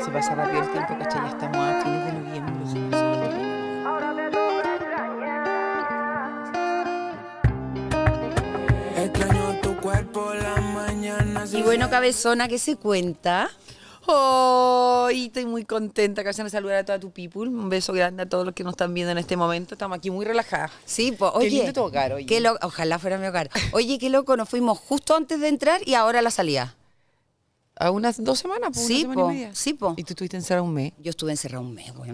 se pasa rápido el tiempo, Ya estamos a fines de noviembre. Y bueno, cabezona, ¿qué se cuenta? Oh, estoy muy contenta, que de saludar a toda tu people. Un beso grande a todos los que nos están viendo en este momento. Estamos aquí muy relajadas. Sí, pues, oye. Qué lindo Ojalá fuera mi hogar. Oye, qué loco, nos fuimos justo antes de entrar y ahora la salida a unas dos semanas, pues, sí, po, y Sí, po. ¿Y tú estuviste encerrado un mes? Yo estuve encerrado un mes, güey.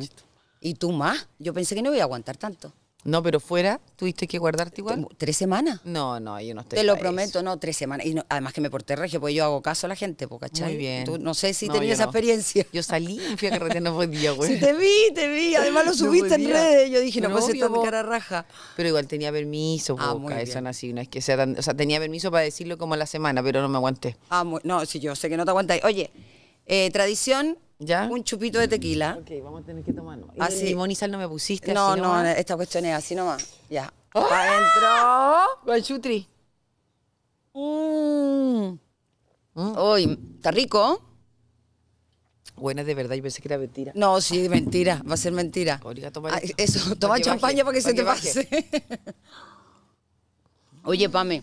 Y tú más. Yo pensé que no iba a aguantar tanto. No, pero fuera, ¿tuviste que guardarte igual? ¿Tres semanas? No, no, yo no estoy. Te lo prometo, no, tres semanas. Y no, además que me porté regio, porque yo hago caso a la gente, porque ¿cachai? bien. no sé si tenías esa experiencia. Yo salí y fui a carretera, no podía, güey. Sí, te vi, te vi. Además lo subiste en redes. Yo dije, no, puedo ser de cara raja. Pero igual tenía permiso, ah, Eso no así, no es que sea tan. O sea, tenía permiso para decirlo como a la semana, pero no me aguanté. Ah, muy, no, sí, yo sé que no te aguantáis. Oye, eh, tradición ¿Ya? un chupito de tequila. Ok, vamos a tener que tomarlo. ¿Y y sal no me pusiste? No, no, esta cuestión es así nomás. Ya. ¡Oh! Adentro. Guachutri. chutri mm. Mm. Uy, ¿está rico? Buena de verdad, yo pensé que era mentira. No, sí, mentira, va a ser mentira. toma ah, eso, toma champaña para que se te pase. Oye, Pame,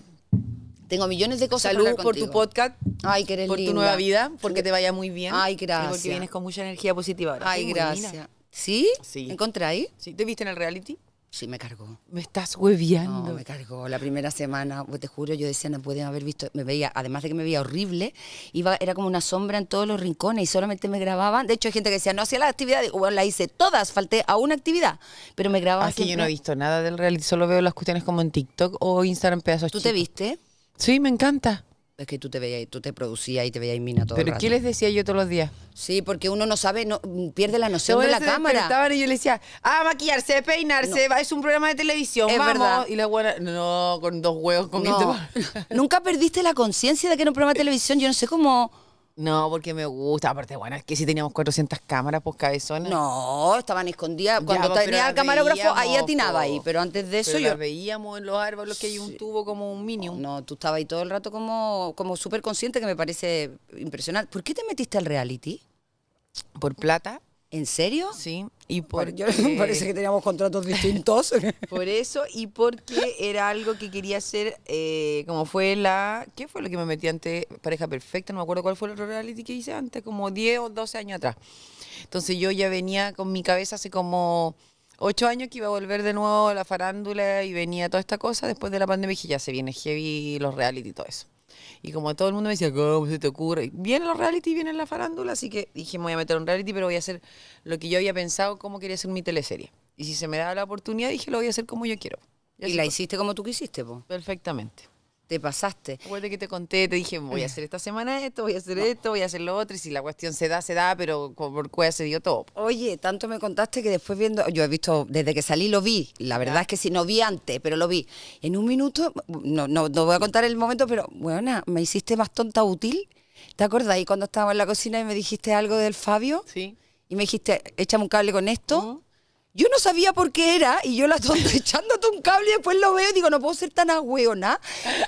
tengo millones de cosas Salud por tu podcast. Ay, que Por tu nueva vida, porque te vaya muy bien. Ay, gracias. porque vienes con mucha energía positiva ahora. Ay, gracias. Sí. ¿Encontráis? Sí. ¿Te viste en el reality? Sí, me cargó. Me estás hueviando. No, me cargó. La primera semana, pues, te juro, yo decía, no pueden haber visto. Me veía, además de que me veía horrible, iba, era como una sombra en todos los rincones y solamente me grababan. De hecho, hay gente que decía, no hacía las actividades. Bueno, las hice todas, falté a una actividad, pero me grababan. Así siempre. que yo no he visto nada del reality, solo veo las cuestiones como en TikTok o Instagram pedazos ¿Tú te viste? Sí, me encanta. Es que tú te veías, tú te producías y te veías mina todo ¿Pero qué les decía yo todos los días? Sí, porque uno no sabe, no, pierde la noción de la cámara. cámara. y yo les decía, ah, maquillarse, peinarse, es un programa de televisión, es Verdad. Y la buena, no, con dos huevos Nunca perdiste la conciencia de que era un programa de eh, televisión. Yo no sé cómo no, porque me gusta. Aparte, bueno, es que si teníamos 400 cámaras, por pues, cabezonas. No, estaban escondidas. Cuando pues, tenía el camarógrafo, ahí atinaba ahí. Pero antes de eso yo. veíamos en los árboles que hay un tubo como un mínimo No, tú estabas ahí todo el rato como, como súper consciente, que me parece impresionante. ¿Por qué te metiste al reality? Por plata ¿En serio? Sí. Y porque, parece que teníamos contratos distintos. por eso y porque era algo que quería hacer, eh, como fue la... ¿Qué fue lo que me metí antes? Pareja Perfecta, no me acuerdo cuál fue el reality que hice antes, como 10 o 12 años atrás. Entonces yo ya venía con mi cabeza hace como 8 años que iba a volver de nuevo a la farándula y venía toda esta cosa después de la pandemia y dije, ya se viene heavy los reality y todo eso. Y como todo el mundo me decía, ¿cómo se te ocurre? Vienen los reality, vienen las farándula, así que dije, me voy a meter un reality, pero voy a hacer lo que yo había pensado, cómo quería hacer mi teleserie. Y si se me daba la oportunidad, dije, lo voy a hacer como yo quiero. Y, la hiciste como tú quisiste, pues Perfectamente te pasaste. Acuérdate que te conté, te dije, voy a hacer esta semana esto, voy a hacer esto, voy a hacer lo otro, y si la cuestión se da, se da, pero por cuál se dio todo. Oye, tanto me contaste que después viendo, yo he visto, desde que salí lo vi, la verdad es que si no vi antes, pero lo vi. En un minuto, no, no, voy a contar el momento, pero bueno, me hiciste más tonta útil. ¿Te acordás? Y cuando estábamos en la cocina y me dijiste algo del Fabio. Sí. Y me dijiste, échame un cable con esto. Yo no sabía por qué era y yo la tonta echándote un cable y después lo veo y digo, no puedo ser tan agüeona.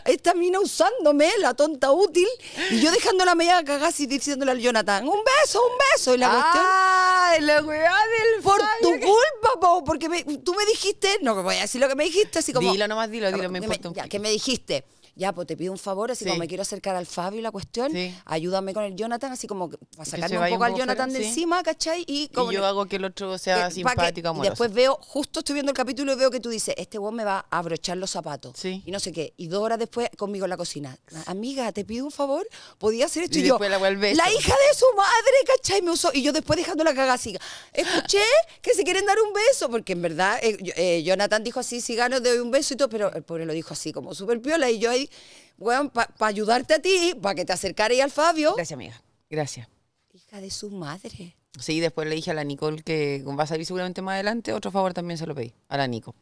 Esta mina usándome, la tonta útil, y yo dejando la media cagada y diciéndole al Jonathan, un beso, un beso. Y la ah, weá del Por tu culpa, porque tú me dijiste, no voy a decir lo que me dijiste, así como... Dilo nomás, dilo, dilo, me importa un que me dijiste ya, pues te pido un favor, así como me quiero acercar al Fabio la cuestión, ayúdame con el Jonathan, así como para sacarme un poco al Jonathan de encima, ¿cachai? Y, como yo hago que el otro sea simpático, Y después veo, justo estoy viendo el capítulo y veo que tú dices, este vos me va a abrochar los zapatos. Sí. Y no sé qué. Y dos horas después conmigo en la cocina. Ah, amiga, te pido un favor, podía hacer esto y, yo. La, hija de su madre, ¿cachai? Me usó. Y yo después dejando la caga así. Escuché que se quieren dar un beso, porque en verdad eh, eh, Jonathan dijo así, si gano te doy un beso y todo, pero el pobre lo dijo así como súper piola y yo ahí bueno, para ayudarte a ti, para que te acercaré al Fabio. Gracias, amiga. Gracias. Hija de su madre. Sí, después le dije a la Nicole que va a salir seguramente más adelante. Otro favor también se lo pedí a la Nico.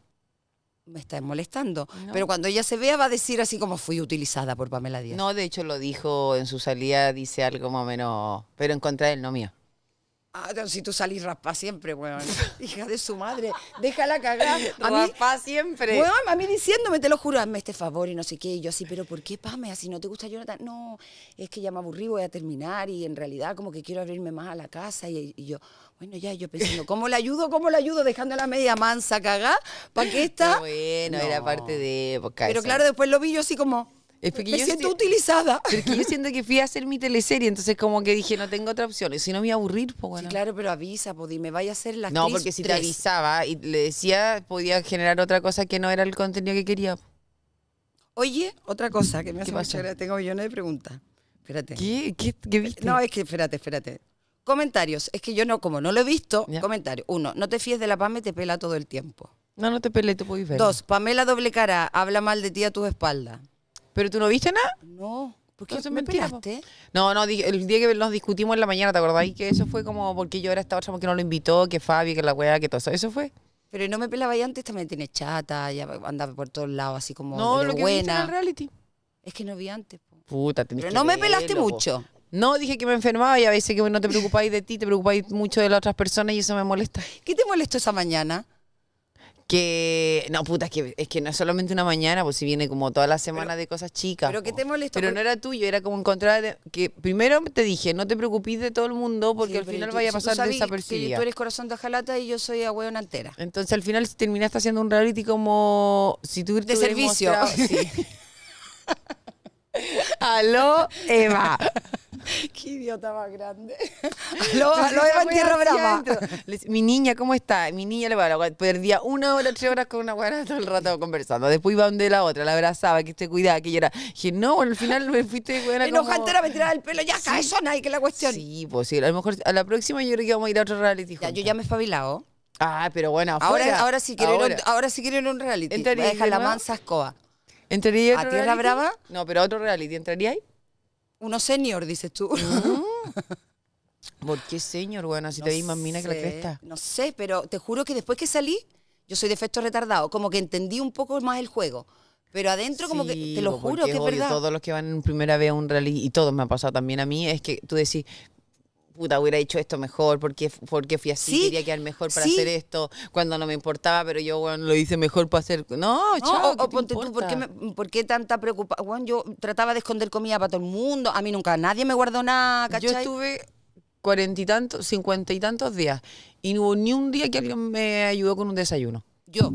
Me está molestando. Pero cuando ella se vea va a decir así como fui utilizada por Pamela Díaz. No, de hecho lo dijo en su salida, dice algo más o menos, pero en contra de él, no mía Ah, si tú salís raspa siempre, weón. Hija de su madre, déjala cagar. A siempre. a mí diciéndome, te lo juro, hazme este favor y no sé qué. Y yo así, pero ¿por qué, Pame? Así no te gusta Jonathan. No, es que ya me aburrí, voy a terminar y en realidad como que quiero abrirme más a la casa. Y, yo, bueno, ya, yo pensando, ¿cómo le ayudo? ¿Cómo le ayudo? Dejando la media mansa cagar, para que esta... bueno, era parte de Pero claro, después lo vi yo así como... Es que me yo siento utilizada. Porque yo siento que fui a hacer mi teleserie, entonces como que dije, no tengo otra opción, si no me voy a aburrir, pues bueno. claro, pero avisa, pues me vaya a hacer la No, porque si te avisaba y le decía, podía generar otra cosa que no era el contenido que quería. Oye, otra cosa que me hace mucha gracia, tengo millones de preguntas. Espérate. ¿Qué? ¿Qué, No, es que espérate, espérate. Comentarios. Es que yo no, como no lo he visto, comentarios Uno, no te fíes de la PAME, te pela todo el tiempo. No, no te pele, te puedes ver. Dos, Pamela doble cara, habla mal de ti a tus espaldas. ¿Pero tú no viste nada? No. ¿Por qué no, me pelaste? No, no, el día que nos discutimos en la mañana, ¿te acordáis? Que eso fue como porque yo era esta otra porque no lo invitó, que Fabi, que la weá, que todo eso. Eso fue. Pero no me pelaba y antes, también tiene chata, ya andaba por todos lados, así como no, lo, que buena. el reality. Es que no vi antes. Puta, tenés Pero no me pelaste mucho. No, dije que me enfermaba y a veces que no te preocupáis de ti, te preocupáis mucho de las otras personas y eso me molesta. ¿Qué te molestó esa mañana? que no puta es que es que no es solamente una mañana pues si viene como toda la semana de cosas chicas pero que te molestó pero no era tuyo era como encontrar que primero te dije no te preocupes de todo el mundo porque al final vaya a pasar si desapercibida tú eres corazón de jalata y yo soy a hueón entera entonces al final terminaste haciendo un reality como si de servicio aló Eva Qué idiota más grande. Lo veo en Tierra Brava. Mi niña, ¿cómo está? Mi niña, le va a perdía una hora, tres horas con una buena todo el rato conversando. Después iba a donde la otra, la abrazaba, que te cuidaba, que era. Dije, no, al final me fuiste buena Enojante como... me tiraba el pelo, ya eso no hay que la cuestión. Sí, pues sí, a lo mejor a la próxima yo creo que vamos a ir a otro reality Ya, yo ya me he espabilado. Ah, pero bueno, Ahora, ahora sí quiero ahora. Ir, a quiero un reality. Entraría deja la mansa escoba. ¿Entraría ¿A Tierra Brava? No, pero a otro reality. ¿Entraría ahí? Uno senior, dices tú. ¿Por qué senior, bueno? Si te veis más mina que la cresta. No sé, pero te juro que después que salí, yo soy de efecto retardado. Como que entendí un poco más el juego. Pero adentro, como que te lo juro que es verdad. Todos los que van en primera vez a un rally, y todo me ha pasado también a mí, es que tú decís, puta, hubiera hecho esto mejor, porque, porque fui así, ¿Sí? quería quedar mejor para hacer esto, cuando no me importaba, pero yo, bueno, lo hice mejor para hacer... No, o, ponte tú, ¿por qué, tanta preocupación? yo trataba de esconder comida para todo el mundo, a mí nunca, nadie me guardó nada, ¿cachai? Yo estuve cuarenta y tantos, cincuenta y tantos días, y no hubo ni un día que alguien me ayudó con un desayuno. Yo.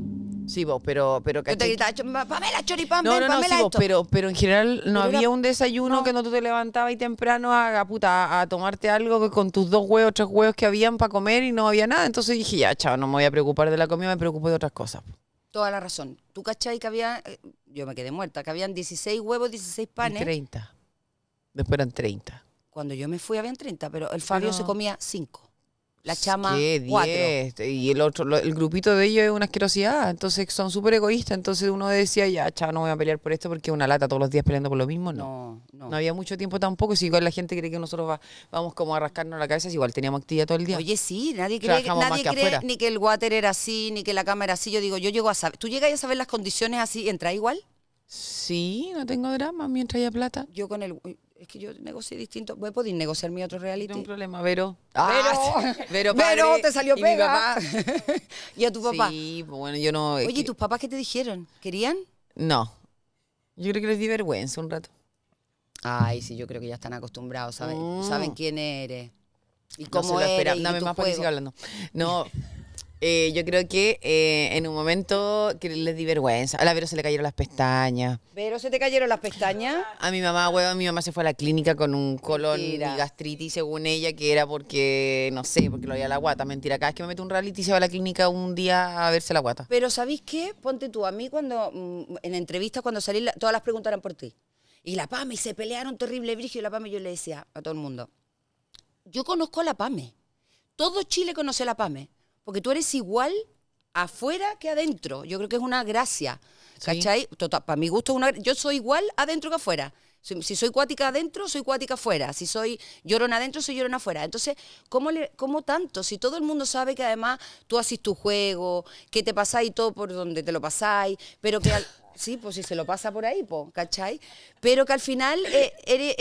Sí, pero... pero Yo te no, no, no, pero, pero en general no había un desayuno que no tú te levantabas y temprano a, puta, a, tomarte algo con tus dos huevos, tres huevos que habían para comer y no había nada. Entonces dije, ya, chao, no me voy a preocupar de la comida, me preocupo de otras cosas. Toda la razón. ¿Tú cachai que había... Eh, yo me quedé muerta, que habían 16 huevos, 16 panes. Y 30. Después eran 30. Cuando yo me fui habían 30, pero el Fabio se comía 5 la chama Y el otro, el grupito de ellos es una asquerosidad, entonces son súper egoístas, entonces uno decía, ya, chao, no voy a pelear por esto porque es una lata todos los días peleando por lo mismo, no. No, no. había mucho tiempo tampoco, si igual la gente cree que nosotros vamos como a rascarnos la cabeza, igual teníamos actividad todo el día. Oye, sí, nadie cree, nadie cree ni que el water era así, ni que la cama era así, yo digo, yo llego a saber, ¿tú llegas a saber las condiciones así, entra igual? Sí, no tengo drama mientras haya plata. Yo con el es que yo negocié distinto. Voy a poder negociar mi otro reality. Tengo un problema, Vero. pero, ah, Vero, te salió pega. y a tu papá. Sí, bueno, yo no. Oye, ¿y tus papás qué te dijeron? ¿Querían? No. Yo creo que les di vergüenza un rato. Ay, sí, yo creo que ya están acostumbrados, ¿saben? Saben mm. quién eres. Y cómo eres. Dame más hablando. No, Eh, yo creo que eh, en un momento que les di vergüenza. A la Vero se le cayeron las pestañas. ¿Vero se te cayeron las pestañas? A mi mamá, weón, mi mamá se fue a la clínica con un colon y gastritis, según ella, que era porque, no sé, porque lo había la guata. Mentira, cada vez que me meto un reality se va a la clínica un día a verse la guata. Pero ¿sabéis qué? Ponte tú, a mí cuando, mm, en entrevistas, cuando salí, todas las preguntas eran por ti. Y la PAME, y se pelearon terrible, Brigio, y la PAME yo le decía a todo el mundo, yo conozco a la PAME. Todo Chile conoce a la PAME porque tú eres igual afuera que adentro. Yo creo que es una gracia. ¿Cachai? Tota, para mi gusto, una, yo soy igual adentro que afuera. Si, soy cuática adentro, soy cuática afuera. Si soy llorona adentro, soy llorona afuera. Entonces, ¿cómo, ¿cómo tanto? Si todo el mundo sabe que además tú haces tu juego, que te pasáis todo por donde te lo pasáis, pero que, Sí, pues si se lo pasa por ahí, ¿cachai? Pero que al final eh, eres,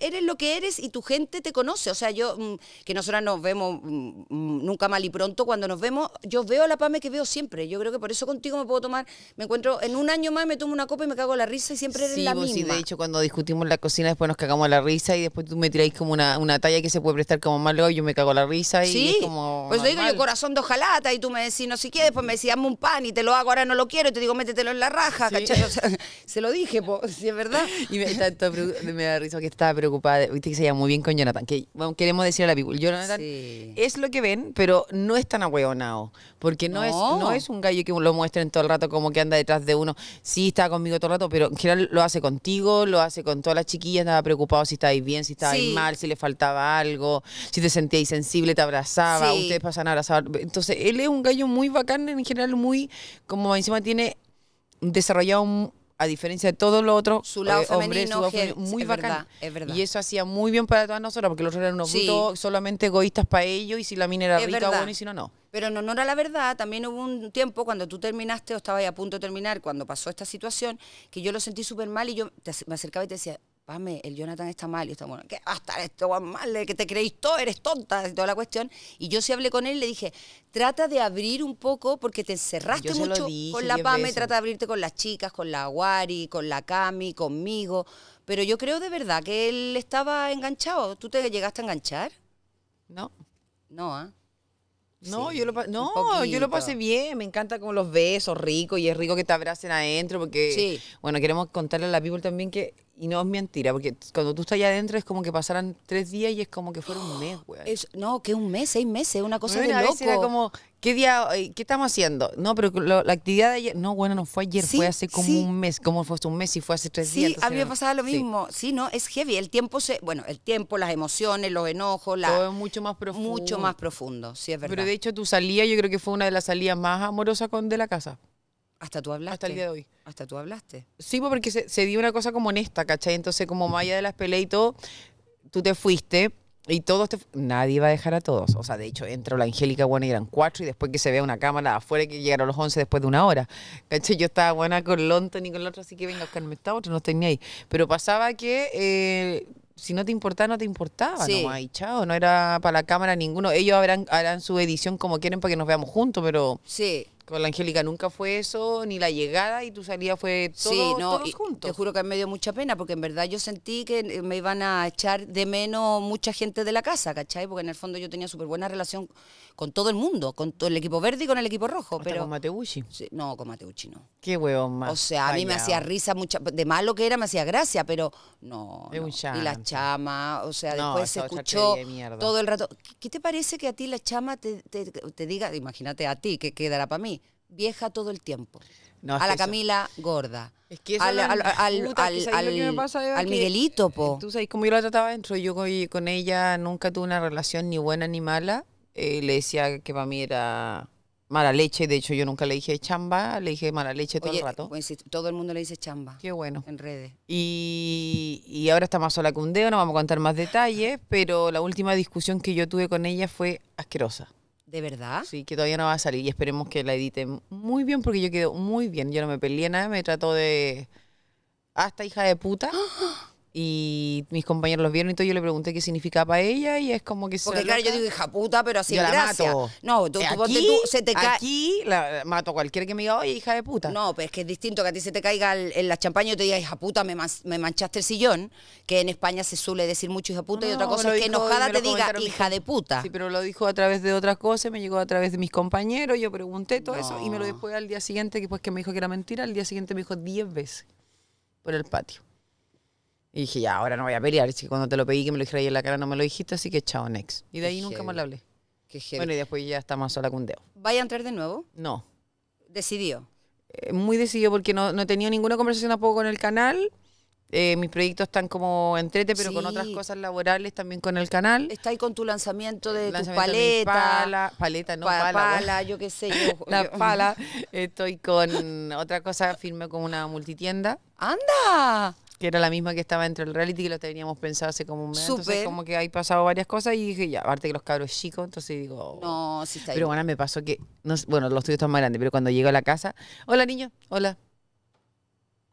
eres, lo que eres y tu gente te conoce. O sea, yo, mm, que nosotras nos vemos mm, mm, nunca mal y pronto, cuando nos vemos, yo veo la Pame que veo siempre. Yo creo que por eso contigo me puedo tomar, me encuentro, en un año más me tomo una copa y me cago la risa y siempre eres la misma. Pues, sí, de hecho, cuando discutimos la cocina, después nos cagamos la risa y después tú me tiráis como una, talla que se puede prestar como malo y yo me cago la risa y, es como. Pues lo digo, yo corazón de ojalata y tú me decís no si quieres, después me decís, dame un pan y te lo hago, ahora no lo quiero y te digo, métetelo en la raza. se lo dije, si es verdad. Y me, da risa que estaba preocupada, viste que se llama muy bien con Jonathan, que queremos decir a la people, Jonathan es lo que ven, pero no es tan ahueonado, porque no, Es, no es un gallo que lo muestren todo el rato como que anda detrás de uno, sí está conmigo todo el rato, pero en general lo hace contigo, lo hace con todas las chiquillas, estaba preocupado si estabais bien, si estabais mal, si le faltaba algo, si te sentíais sensible, te abrazaba, ustedes pasan a abrazar, entonces él es un gallo muy bacán en general, muy, como encima tiene Desarrollado a diferencia de todo lo otro, su lado femenino, muy Y eso hacía muy bien para todas nosotras, porque los otros eran unos solamente egoístas para ellos, y si la mina era rica, bueno, y si no, no. Pero no honor la verdad, también hubo un tiempo cuando tú terminaste o estabas a punto de terminar, cuando pasó esta situación, que yo lo sentí súper mal y yo me acercaba y te decía, Pame, el Jonathan está mal. Y está bueno, ¿qué va a estar esto mal? Que te creéis todo, eres tonta, y toda la cuestión. Y yo sí hablé con él y le dije, trata de abrir un poco porque te encerraste mucho con la Pame, trata de abrirte con las chicas, con la Wari, con la Cami, conmigo. Pero yo creo de verdad que él estaba enganchado. ¿Tú te llegaste a enganchar? No. No, ¿ah? No, yo lo, no yo lo pasé bien, me encanta como los besos ricos y es rico que te abracen adentro porque, sí. bueno, queremos contarle a la people también que y no es mentira, porque cuando tú estás allá adentro es como que pasaran tres días y es como que fueron un mes, güey. no, que un mes, seis meses, una cosa bueno, de loco. era como, ¿qué día, eh, qué estamos haciendo? No, pero la actividad de ayer, no, bueno, no fue ayer, fue hace como un mes, como fue hace un mes y fue hace tres días. Sí, a mí me pasaba lo mismo. Sí. no, es heavy. El tiempo se, bueno, el tiempo, las emociones, los enojos, la, Todo es mucho más profundo. Mucho más profundo, sí, es verdad. Pero de hecho tu salida, yo creo que fue una de las salidas más amorosas con, de la casa. Hasta tú hablaste. Hasta el día de hoy. Hasta tú hablaste. Sí, pues, porque se, dio una cosa como honesta, ¿cachai? Entonces, como Maya de las peleas y todo, tú te fuiste y todos te... Nadie va a dejar a todos. O sea, de hecho, entró la Angélica, buena y eran cuatro, y después que se vea una cámara afuera, que llegaron los once después de una hora. ¿Cachai? Yo estaba buena con Lonto ni con el otro, así que venga, Oscar, me está otro, no tenía ahí. Pero pasaba que... Eh, si no te importaba, no te importaba, sí. no, chao, no era para la cámara ninguno. Ellos harán su edición como quieren para que nos veamos juntos, pero... Sí, con la Angélica nunca fue eso, ni la llegada y tu salida fue todo, sí, no, todos juntos. Te juro que me dio mucha pena porque en verdad yo sentí que me iban a echar de menos mucha gente de la casa, ¿cachai? Porque en el fondo yo tenía súper buena relación con todo el mundo, con todo el equipo verde y con el equipo rojo. pero, ¿Con Mateucci? no, con Mateucci no. Qué hueón, más. O sea, a mí me hacía risa, mucha, de malo que era, me hacía gracia, pero no. Y la chama, o sea, después se escuchó todo el rato. ¿Qué, te parece que a ti la chama te, te, diga, imagínate a ti, que quedará para mí? Vieja todo el tiempo. a la Camila gorda. Es que eso al, al, lo que me pasa, al Miguelito, po. Tú sabes cómo yo la trataba dentro. Yo con ella nunca tuve una relación ni buena ni mala. Eh, le decía que para mí era mala leche. De hecho, yo nunca le dije chamba, le dije mala leche todo el rato. Pues, todo el mundo le dice chamba. Qué bueno. En redes. Y, ahora está más sola que un dedo, no vamos a contar más detalles, pero la última discusión que yo tuve con ella fue asquerosa. ¿De verdad? Sí, que todavía no va a salir y esperemos que la editen muy bien porque yo quedo muy bien. Yo no me peleé nada, me trató de... Hasta hija de puta. ¡Ah! Y mis compañeros los vieron y todo, yo le pregunté qué significaba para ella y es como que Porque claro, yo digo, hija puta, pero así yo la gracia. No, tú, eh, aquí, tú, se te cae. Aquí mato a cualquiera que me diga, oye, hija de puta. No, pero es que es distinto que a ti se te caiga en la champaña y te diga, hija puta, me, me, manchaste el sillón, que en España se suele decir mucho hija puta, y otra cosa es que enojada te diga, hija de puta. Sí, pero lo dijo a través de otras cosas, me llegó a través de mis compañeros, yo pregunté todo eso y me lo después al día siguiente, después que me dijo que era mentira, al día siguiente me dijo 10 veces por el patio. Y dije, ya, ahora no voy a pelear. y cuando te lo pedí que me lo dijeras en la cara no me lo dijiste, así que chao, next. Y de ahí nunca más le hablé. Qué Bueno, y después ya está más sola con dedo. ¿Vaya a entrar de nuevo? No. ¿Decidió? Eh, muy decidido porque no, no he tenido ninguna conversación tampoco con el canal. Eh, mis proyectos están como entrete, pero con otras cosas laborales también con el canal. Está ahí con tu lanzamiento de tu paleta. pala, paleta, no pala. yo qué sé. Yo, la pala. Estoy con otra cosa, firme con una multitienda. ¡Anda! Que era la misma que estaba dentro del reality, que lo teníamos pensado hace como un mes. Entonces, como que hay pasado varias cosas y dije, ya, aparte que los cabros chicos, entonces digo. No, sí está ahí. Pero bueno, me pasó que. bueno, los estudios están más grandes, pero cuando llego a la casa. Hola, niño. Hola.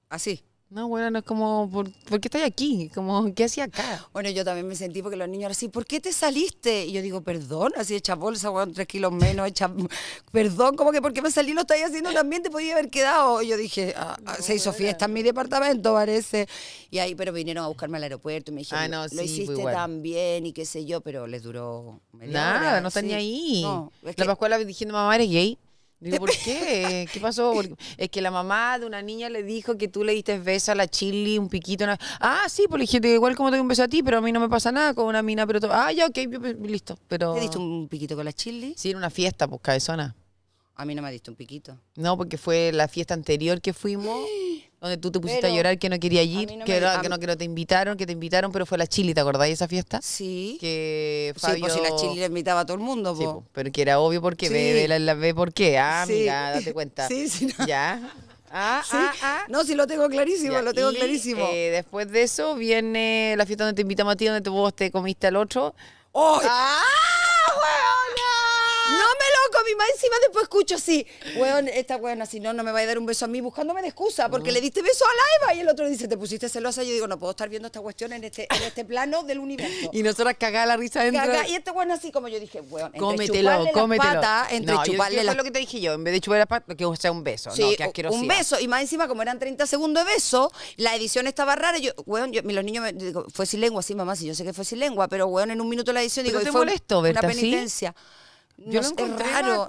Así. No, bueno, no es como, ¿por, qué estoy aquí? Como, ¿qué hacía acá? Bueno, yo también me sentí porque los niños eran así, ¿por qué te saliste? Y yo digo, perdón, así hecha bolsa, bueno, tres kilos menos, hecha, perdón, como que por qué me salí Lo estáis haciendo también, te podía haber quedado. Y yo dije, ah, ah se hizo fiesta en mi departamento, parece. Y ahí, pero vinieron a buscarme al aeropuerto y me dijeron, ah, no, sí, lo hiciste tan bien y qué sé yo, pero les duró. Nada, no están ni ahí. la Pascuala diciendo, mamá, eres gay. ¿por qué? ¿Qué pasó? es que la mamá de una niña le dijo que tú le diste beso a la chili, un piquito. Ah, sí, pues le dije, igual como te doy un beso a ti, pero a mí no me pasa nada con una mina, pero... Ah, ya, ok, listo, pero... diste un piquito con la chili? Sí, en una fiesta, pues, cabezona. A mí no me diste un piquito. No, porque fue la fiesta anterior que fuimos Donde tú te pusiste a llorar que no quería ir, que, no, te invitaron, que te invitaron, pero fue la Chili, ¿te acordáis de esa fiesta? Sí. Que Fabio... Sí, pues si la Chili le invitaba a todo el mundo, po. Sí, pues, pero que era obvio porque ve, la, ve por qué. Ah, mira, date cuenta. Sí, sí. No. Ya. Ah, ah, ah. No, sí, lo tengo clarísimo, lo tengo clarísimo. Eh, después de eso viene la fiesta donde te invita a donde vos te comiste al otro. ¡Oh! ¡Ah, y más encima después escucho así, weón, esta weón así, no, no me va a dar un beso a mí buscándome de excusa, porque ah. le diste beso a la Eva y el otro dice, te pusiste celosa. Y Yo digo, no puedo estar viendo esta cuestión en este, en este plano del universo. Y nosotras cagada la risa dentro. y este weón así como yo dije, weón, entre cómetelo, chuparle la pata, entre no, lo que te dije yo, en vez de chupar la pata, que sea un beso, sí, un beso, y más encima como eran 30 segundos de beso, la edición estaba rara, yo, weón, yo, los niños me digo, fue sin lengua, sí mamá, sí, yo sé que fue sin lengua, pero weón, en un minuto la edición, digo, te molestó, una penitencia. Yo no, lo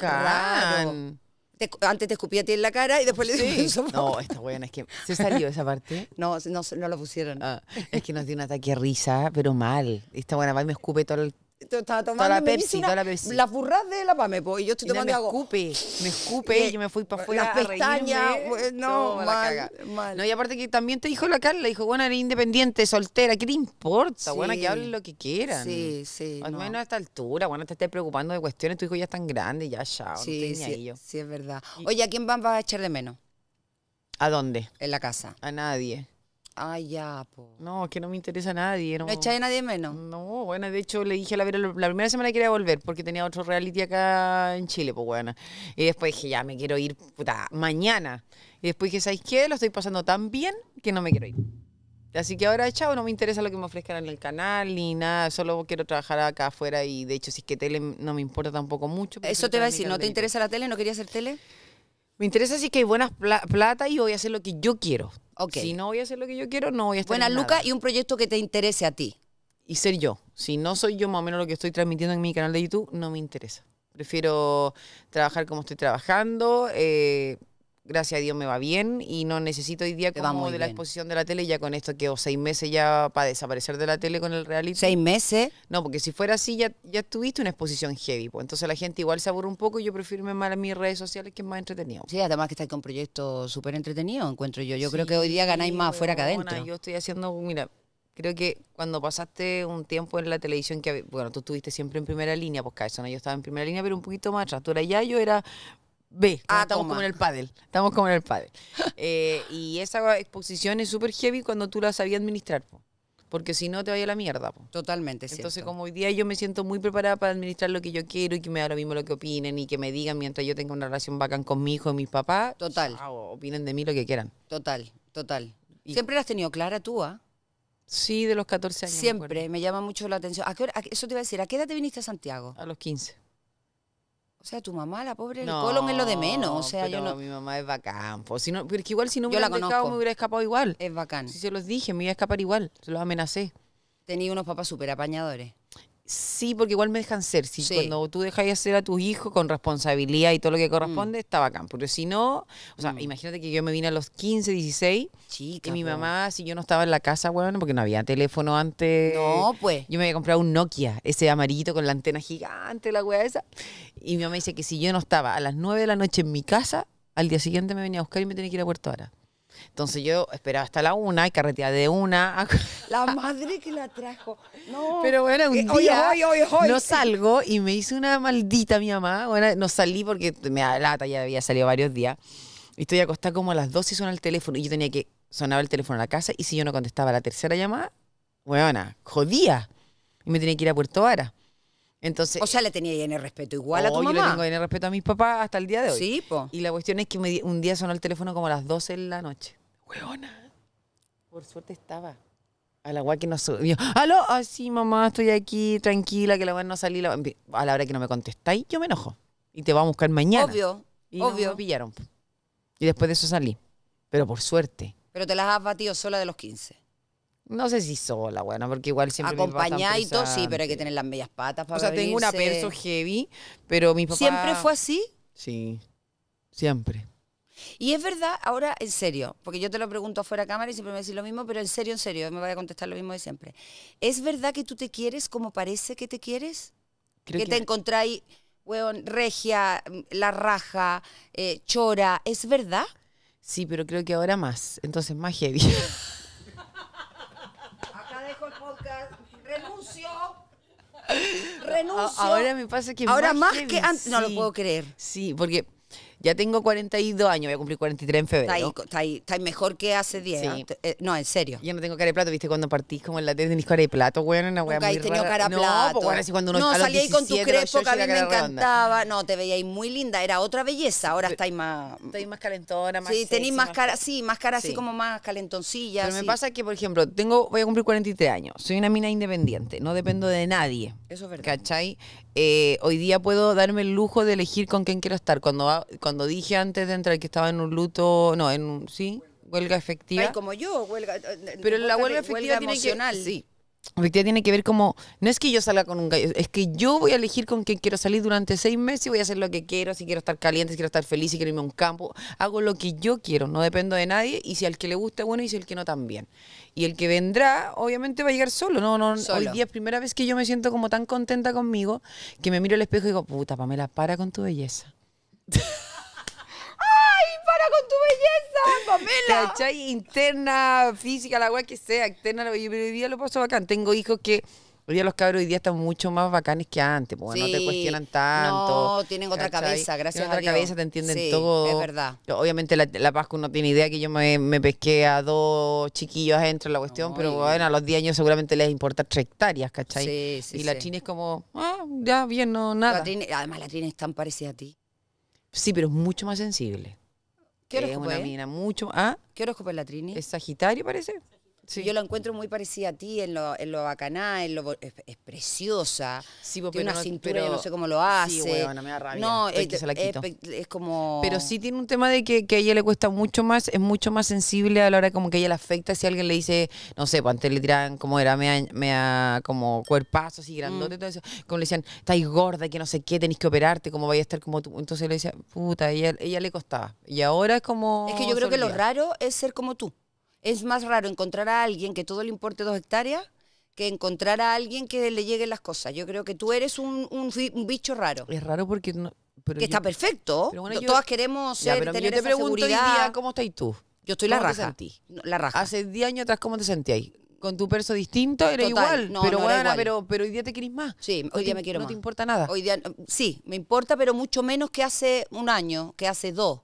antes te escupía a ti en la cara y después le dije No, esta buena es que se salió esa parte. no, no, no lo pusieron. Ah, es que nos dio un ataque a risa, pero mal. Está buena va me escupe todo el estaba tomando la Pepsi, la de la PAME, pues, y yo estoy tomando me escupe, me escupe y, yo me fui para afuera. Las pestañas, pues, no, mal, mal, No, y aparte que también te dijo la Carla, dijo, bueno, eres independiente, soltera, ¿qué te importa? Bueno, que hablen lo que quieran. Sí, sí. Al menos a esta altura, bueno, te estés preocupando de cuestiones, tu hijo ya es tan grande, ya, ya, sí, sí, sí, es verdad. Oye, ¿a quién vas a echar de menos? ¿A dónde? En la casa. A nadie. Ay, ya, po. No, es que no me interesa a nadie. No, me a nadie menos. No, bueno, de hecho le dije a la la primera semana quería volver porque tenía otro reality acá en Chile, pues bueno. Y después dije, ya me quiero ir, puta, mañana. Y después dije, ¿sabes qué? Lo estoy pasando tan bien que no me quiero ir. Así que ahora, chao, no me interesa lo que me ofrezcan en el canal ni nada, solo quiero trabajar acá afuera y de hecho si es que tele no me importa tampoco mucho. Eso te va a decir, ¿no te interesa la tele? ¿No quería hacer tele? Me interesa si es que hay buenas plata y voy a hacer lo que yo quiero. Si no voy a hacer lo que yo quiero, no voy a estar. Buena Luca y un proyecto que te interese a ti. Y ser yo. Si no soy yo más o menos lo que estoy transmitiendo en mi canal de YouTube, no me interesa. Prefiero trabajar como estoy trabajando, eh, gracias a Dios me va bien y no necesito hoy día como de la exposición de la tele, ya con esto que o seis meses ya para desaparecer de la tele con el reality. ¿Seis meses? No, porque si fuera así ya, ya tuviste una exposición heavy, pues entonces la gente igual se aburre un poco y yo prefiero irme más a mis redes sociales que es más entretenido. Sí, además que estáis con proyectos súper entretenidos, encuentro yo. Yo creo que hoy día ganáis más afuera que adentro. Yo estoy haciendo, mira, creo que cuando pasaste un tiempo en la televisión, que bueno, tú estuviste siempre en primera línea, pues ¿no? yo estaba en primera línea, pero un poquito más atrás. Tú eras ya, yo era B. Ah, estamos como en el pádel. Estamos como en el pádel. Eh, y esa exposición es súper heavy cuando tú la sabías administrar, porque si no te vaya a la mierda. Po. Totalmente, Entonces, como hoy día yo me siento muy preparada para administrar lo que yo quiero y que me da lo mismo lo que opinen y que me digan mientras yo tenga una relación bacán con mi hijo y mi papá Total. opinen de mí lo que quieran. Total, total. Y ¿Siempre la has tenido clara tú, ah? Sí, de los 14 años. Siempre, me, llama mucho la atención. ¿A qué eso te iba a decir, ¿a qué edad te viniste a Santiago? A los 15. O sea, tu mamá, la pobre, el colon es lo de menos. O sea, yo no. Mi mamá es bacán. Si no, porque igual si no me hubiera dejado, me hubiera escapado igual. Es bacán. Si se los dije, me iba a escapar igual. Se los amenacé. Tenía unos papás súper apañadores. Sí, porque igual me dejan ser. Si cuando tú dejas de hacer a tus hijos con responsabilidad y todo lo que corresponde, mm. está bacán. Porque si no, o sea, mm. imagínate que yo me vine a los 15, 16. Chica, y mi mamá, si yo no estaba en la casa, bueno, porque no había teléfono antes. No, pues. Yo me había comprado un Nokia, ese amarillito con la antena gigante, la weá esa. Y mi mamá dice que si yo no estaba a las 9 de la noche en mi casa, al día siguiente me venía a buscar y me tenía que ir a Puerto Ara. Entonces yo esperaba hasta la una y carreteaba de una. La madre que la trajo. No. Pero bueno, un eh, no salgo y me hice una maldita mi mamá. Bueno, no salí porque me da lata, ya había salido varios días. Y estoy acostada como a las dos y suena el teléfono. Y yo tenía que sonar el teléfono a la casa y si yo no contestaba la tercera llamada, bueno jodía. Y me tenía que ir a Puerto Vara o sea, le tenía llena el respeto igual a tu mamá. Yo le tengo en el respeto a mis papás hasta el día de hoy. Sí, po. Y la cuestión es que un día sonó el teléfono como a las 12 de la noche. Hueona. Por suerte estaba. A la guay que no subió. Aló, ah, sí, mamá, estoy aquí, tranquila, que la guay no salí. A la hora que no me contestáis, yo me enojo. Y te voy a buscar mañana. Obvio, obvio. pillaron. Y después de eso salí. Pero por suerte. Pero te las has batido sola de los 15. No sé si sola, bueno, porque igual siempre Acompañadito, y todo, sí, pero hay que tener las medias patas para O sea, tengo una perso heavy, pero mi papá... ¿Siempre fue así? Sí, siempre. Y es verdad, ahora en serio, porque yo te lo pregunto fuera de cámara y siempre me decís lo mismo, pero en serio, en serio, me voy a contestar lo mismo de siempre. ¿Es verdad que tú te quieres como parece que te quieres? que, te encontráis, weón, regia, mm, la raja, eh, chora, ¿es verdad? Sí, pero creo que ahora más, entonces más heavy. Renuncio. Renuncio. Ahora me pasa que ahora más, que antes. No lo puedo creer. Sí, porque ya tengo 42 años, voy a cumplir 43 en febrero. Está ahí, está ahí, mejor que hace 10. ¿ah? Eh, no, en serio. Yo no tengo cara de plato, viste, cuando partís como en la tele tenés cara de plato, weón, una weá tenido cara de plato. No, pues, bueno, cuando uno No, salí ahí con tu crepo que a mí me encantaba. No, te veía ahí muy linda, era otra belleza. Ahora estáis más. Estáis más calentona, más. Sí, tenéis más cara, sí, más cara así como más calentoncilla. Pero me pasa que, por ejemplo, tengo, voy a cumplir 43 años, soy una mina independiente, no dependo de nadie. Eso es verdad. ¿Cachai? Eh, hoy día puedo darme el lujo de elegir con quién quiero estar. Cuando, cuando dije antes de entrar que estaba en un luto, no, en un, sí, huelga efectiva. como yo, huelga. Eh, Pero la huelga efectiva tiene que. Sí, Efectivamente tiene que ver como, no es que yo salga con un gallo, es que yo voy a elegir con quién quiero salir durante seis meses y voy a hacer lo que quiero, si quiero estar caliente, si quiero estar feliz, si quiero irme a un campo, hago lo que yo quiero, no dependo de nadie y si al que le gusta bueno y si al que no también. Y el que vendrá obviamente va a llegar solo, no, no, hoy día es primera vez que yo me siento como tan contenta conmigo que me miro al espejo y digo, puta Pamela, para con tu belleza. con tu belleza, Pamela. ¿Cachai? Interna, física, la weá que sea, externa, pero hoy día lo paso bacán. Tengo hijos que. Hoy día los cabros hoy día están mucho más bacanes que antes, porque no te cuestionan tanto. No, tienen otra cabeza, gracias tienen a otra cabeza, te entienden todo. es verdad. Obviamente la, la Pascu no tiene idea que yo me, me pesqué a dos chiquillos adentro de la cuestión, pero bueno, a los 10 años seguramente les importa tres hectáreas, ¿cachai? y la sí. es como, ah, ya, bien, no, nada. La además la tiene es tan parecida a ti. Sí, pero es mucho más sensible. ¿Qué es? una mina mucho... ¿Ah? ¿Qué horóscopo es la Trini? ¿Es Sagitario, parece? Yo la encuentro muy parecida a ti en lo, en lo bacaná, en lo, es, preciosa. tiene una cintura, pero, no sé cómo lo hace. no es, como... Pero sí tiene un tema de que, a ella le cuesta mucho más, es mucho más sensible a la hora como que ella le afecta si alguien le dice, no sé, pues antes le tiran como era, me como cuerpazo así grandote y mm. todo eso. Como le decían, estáis gorda, que no sé qué, tenéis que operarte, cómo vaya a estar como tú. Entonces le decía, puta, ella, ella le costaba. Y ahora es como... Es que yo creo que lo raro es ser como tú. Es más raro encontrar a alguien que todo le importe dos hectáreas que encontrar a alguien que le lleguen las cosas. Yo creo que tú eres un, bicho raro. Es raro porque... que está perfecto. Todas queremos ser, ya, pero yo te pregunto ¿Cómo estás tú? Yo estoy la raja. La raja. Hace 10 años atrás, ¿cómo te sentías? con tu peso distinto era igual. No, pero no bueno, pero hoy día te querís más. Sí, hoy, día me quiero más. No te importa nada. Hoy día sí, me importa, pero mucho menos que hace un año, que hace dos.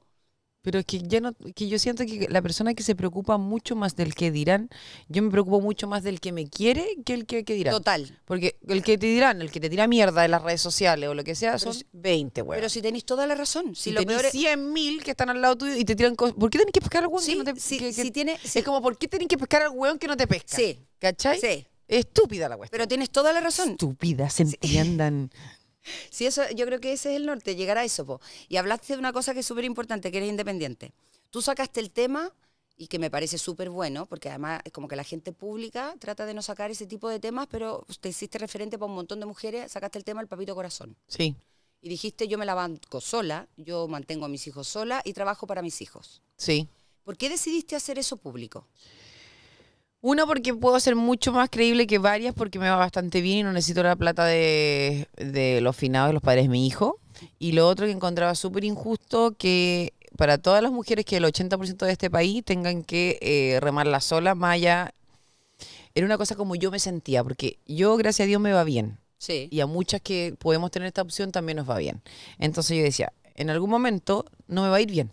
Pero es que ya no, yo siento que la persona que se preocupa mucho más del que dirán, yo me preocupo mucho más del que me quiere que el que, que dirán. Total. Porque el que te dirán, el que te tira mierda de las redes sociales o lo que sea, son 20, güey. Pero si tenéis toda la razón. Si, lo peor es... 100 mil que están al lado tuyo y te tiran cosas. ¿Por qué tenés que pescar al weón que no te Es como, ¿por qué tenés que pescar al weón que no te pesca? Sí. ¿Cachai? Sí. Estúpida la cuestión. Pero tienes toda la razón. Estúpidas, se entiendan. Sí, eso, yo creo que ese es el norte, llegar a eso. Y hablaste de una cosa que es súper importante, que eres independiente. Tú sacaste el tema y que me parece súper bueno, porque además es como que la gente pública trata de no sacar ese tipo de temas, pero te hiciste referente para un montón de mujeres, sacaste el tema El Papito Corazón. Sí. Y dijiste, yo me la banco sola, yo mantengo a mis hijos sola y trabajo para mis hijos. Sí. ¿Por qué decidiste hacer eso público? Una, porque puedo ser mucho más creíble que varias porque me va bastante bien y no necesito la plata de, los finados de los padres de mi hijo. Y lo otro que encontraba súper injusto que para todas las mujeres que el 80% de este país tengan que eh, remar la sola, maya, era una cosa como yo me sentía, porque yo, gracias a Dios, me va bien. Y a muchas que podemos tener esta opción también nos va bien. Entonces yo decía, en algún momento no me va a ir bien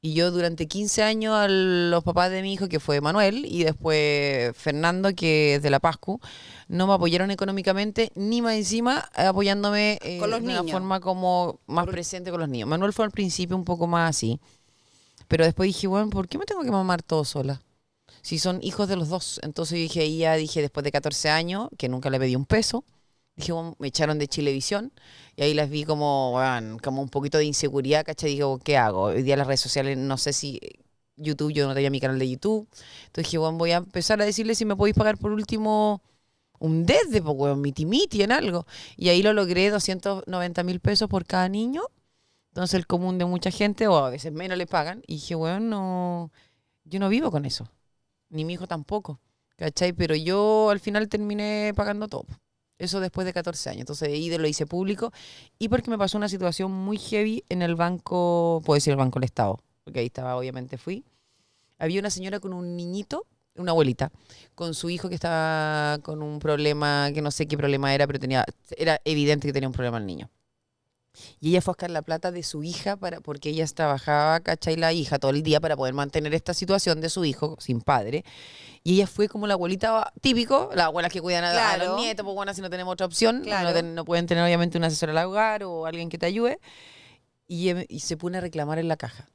y yo durante 15 años a los papás de mi hijo, que fue Manuel, y después Fernando, que es de la Pascu, no me apoyaron económicamente, ni más encima apoyándome eh, con de una forma como más presente con los niños. Manuel fue al principio un poco más así. Pero después dije, bueno, ¿por qué me tengo que mamar todo sola? Si son hijos de los dos. Entonces dije, ya dije, después de 14 años, que nunca le pedí un peso, Dije, bueno, me echaron de Chilevisión y ahí las vi como, bueno, como un poquito de inseguridad, ¿cachai? Digo, ¿qué hago? Hoy día las redes sociales, no sé si eh, YouTube, yo no tenía mi canal de YouTube. Entonces dije, voy a empezar a decirle si me podéis pagar por último un desde, pues, weón, mitimiti en algo. Y ahí lo logré, 290 mil pesos por cada niño. Entonces el común de mucha gente, o a veces menos le pagan. Y dije, bueno, no, yo no vivo con eso. Ni mi hijo tampoco. ¿Cachai? Pero yo al final terminé pagando todo. Eso después de 14 años. Entonces de lo hice público. Y porque me pasó una situación muy heavy en el banco, puedo decir el Banco del Estado, porque ahí estaba, obviamente fui. Había una señora con un niñito, una abuelita, con su hijo que estaba con un problema, que no sé qué problema era, pero tenía, era evidente que tenía un problema el niño. Y ella fue a buscar la plata de su hija para, porque ella trabajaba, ¿cachai? La hija todo el día para poder mantener esta situación de su hijo sin padre. Y ella fue como la abuelita típico, las abuelas que cuidan a, los nietos, pues bueno, si no tenemos otra opción, no, pueden tener obviamente un asesor al hogar o alguien que te ayude. y em, se pone a reclamar en la caja.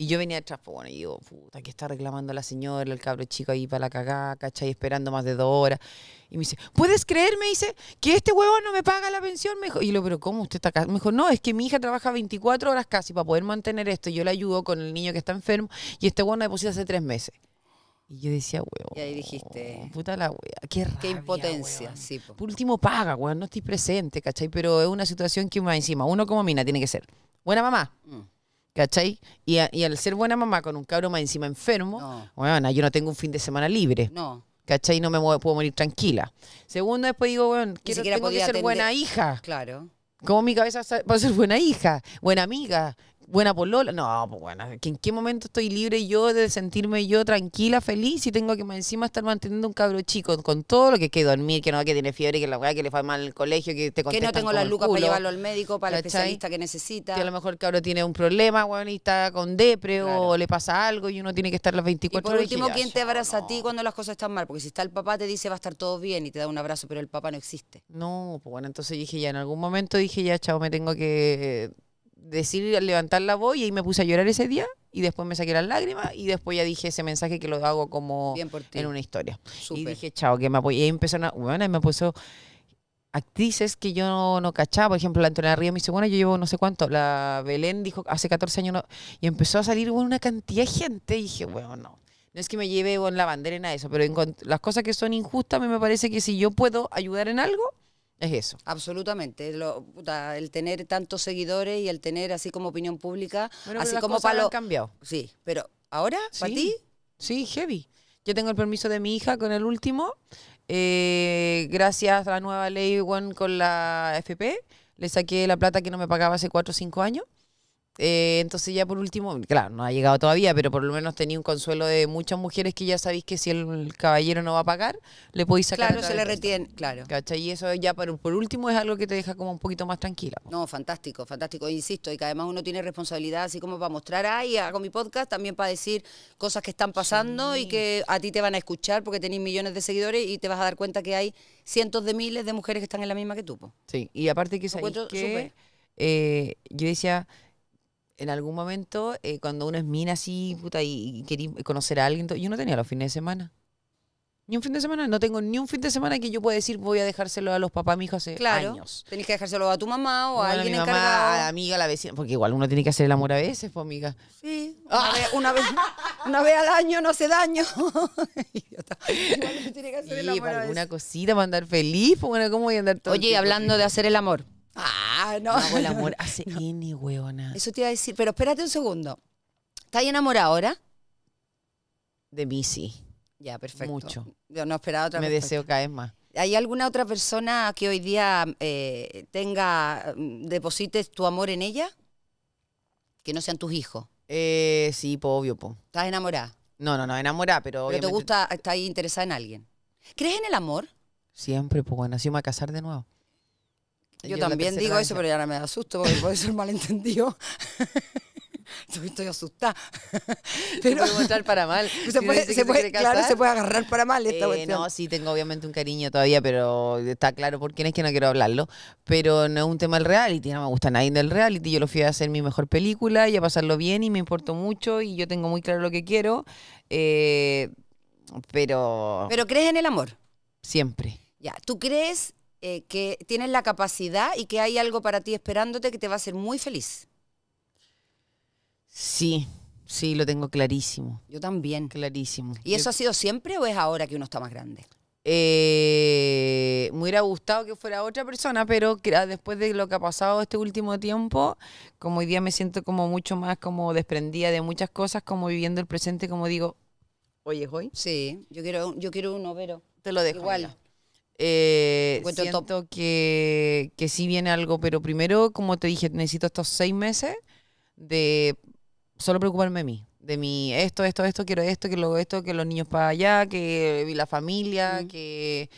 Y yo venía atrás, pues bueno, y digo, puta, ¿qué está reclamando la señora, el cabro chico ahí para la cagada, cachai, esperando más de dos horas? Y me dice, ¿puedes creerme? Dice, que este huevo no me paga la pensión. Me y yo, ¿pero cómo usted está acá? Me dijo, no, es que mi hija trabaja 24 horas casi para poder mantener esto. Yo le ayudo con el niño que está enfermo y este huevón la deposita hace tres meses. Y yo decía, huevón. Y ahí dijiste. Puta la hueá. Qué, impotencia. Por último, paga, huevón, no estoy presente, cachai, pero es una situación que va encima, uno como mina tiene que ser. Buena mamá. Mm. ¿Cachai? Y, y, al ser buena mamá con un cabrón encima enfermo, bueno, yo no tengo un fin de semana libre. No. ¿Cachai? No me puedo morir tranquila. Segundo, después digo, bueno, quiero, que ser buena hija. Claro. ¿Cómo mi cabeza va a ser buena hija, buena amiga, buena por Lola? No, pues bueno, en qué momento estoy libre yo de sentirme yo tranquila, feliz y tengo que encima estar manteniendo un cabro chico con todo lo que en dormir, que no, que tiene fiebre, que la weá que le fue mal el colegio, que te Que no tengo la lucas para llevarlo al médico, para el especialista que necesita. Que a lo mejor el cabro tiene un problema, weón, y está con depre o le pasa algo y uno tiene que estar las 24 horas. Y por último, ¿quién te abraza a ti cuando las cosas están mal? Porque si está el papá te dice va a estar todo bien y te da un abrazo, pero el papá no existe. No, pues bueno, entonces dije ya en algún momento dije ya, chao, me tengo que decir, levantar la voz y ahí me puse a llorar ese día y después me saqué las lágrimas y después ya dije ese mensaje que lo hago como en una historia. Y dije, chao, que me apoyé. Y empezó una, bueno, y me puso actrices que yo no, cachaba. Por ejemplo, la Antonia Río me dice, bueno, yo llevo no sé cuánto. La Belén dijo hace 14 años y empezó a salir una cantidad de gente y dije, bueno, no. No es que me lleve con la bandera en eso, pero las cosas que son injustas, a mí me parece que si yo puedo ayudar en algo, es eso. Absolutamente. el tener tantos seguidores y el tener así como opinión pública, así como para lo... cambiado. Sí, pero ahora, para ti. Sí, heavy. Yo tengo el permiso de mi hija con el último. Eh, gracias a la nueva ley one con la FP, le saqué la plata que no me pagaba hace 4 o 5 años. Eh, entonces ya por último, claro, no ha llegado todavía, pero por lo menos tenía un consuelo de muchas mujeres que ya sabéis que si el caballero no va a pagar, le podéis sacar. Claro, se le retiene, claro. Y eso ya por, último es algo que te deja como un poquito más tranquila. No, fantástico, fantástico, insisto, y que además uno tiene responsabilidad, así como para mostrar, ahí hago mi podcast, también para decir cosas que están pasando y que a ti te van a escuchar porque tenéis millones de seguidores y te vas a dar cuenta que hay cientos de miles de mujeres que están en la misma que tú. Sí, y aparte que, que eh, yo decía en algún momento, eh, cuando uno es mina así, puta, y, quería conocer a alguien, yo no tenía los fines de semana. Ni un fin de semana, no tengo ni un fin de semana que yo pueda decir voy a dejárselo a los papás, a mi hijo hace claro, años. Tenés que dejárselo a tu mamá o a alguien a mi A la amiga, a la vecina, porque igual uno tiene que hacer el amor a veces, pues amiga. Sí, una, ah. vez, una, vez, al año no hace daño. Igual uno tiene que hacer el amor. Para pues, alguna cosita para andar feliz, pues, bueno, ¿cómo voy a andar todo? Oye, hablando de hacer el amor. Ah, no. hago el amor hace ni N, Eso te iba a decir, pero espérate un segundo. ¿Estás enamorada ahora? De mí sí. Ya, perfecto. Mucho. no esperaba otra Me deseo cada vez más. ¿Hay alguna otra persona que hoy día eh, tenga, mm, deposites tu amor en ella? Que no sean tus hijos. Eh, sí, po, obvio, po. ¿Estás enamorada? No, no, no, enamorada, pero. te gusta, estás interesada en alguien? ¿Crees en el amor? Siempre, pues bueno, así me a casar de nuevo. Yo, también digo eso, pero ya no me asusto porque puede ser malentendido. Estoy, asustada. Pero, se puede para mal. Se puede, agarrar para mal esta eh, No, sí, tengo obviamente un cariño todavía, pero está claro por quién es que no quiero hablarlo. Pero no es un tema del reality, no me gusta nadie del reality. Yo lo fui a hacer mi mejor película y a pasarlo bien y me importó mucho y yo tengo muy claro lo que quiero. Eh, pero. ¿Pero crees en el amor? Siempre. Ya, ¿tú crees eh, que tienes la capacidad y que hay algo para ti esperándote que te va a hacer muy feliz. Sí, sí, lo tengo clarísimo. Yo también. Clarísimo. ¿Y eso ha sido siempre o es ahora que uno está más grande? Eh, me hubiera gustado que fuera otra persona, pero ah, después de lo que ha pasado este último tiempo, como hoy día me siento como mucho más como desprendida de muchas cosas, como viviendo el presente, como digo, hoy es hoy. Sí, yo quiero, yo quiero Te lo dejo. Eh, siento que, que sí viene algo, pero primero, como te dije, necesito estos seis meses de solo preocuparme de mí. De mi esto, esto, esto, quiero esto, que luego esto, que los niños para allá, que la familia, mm. que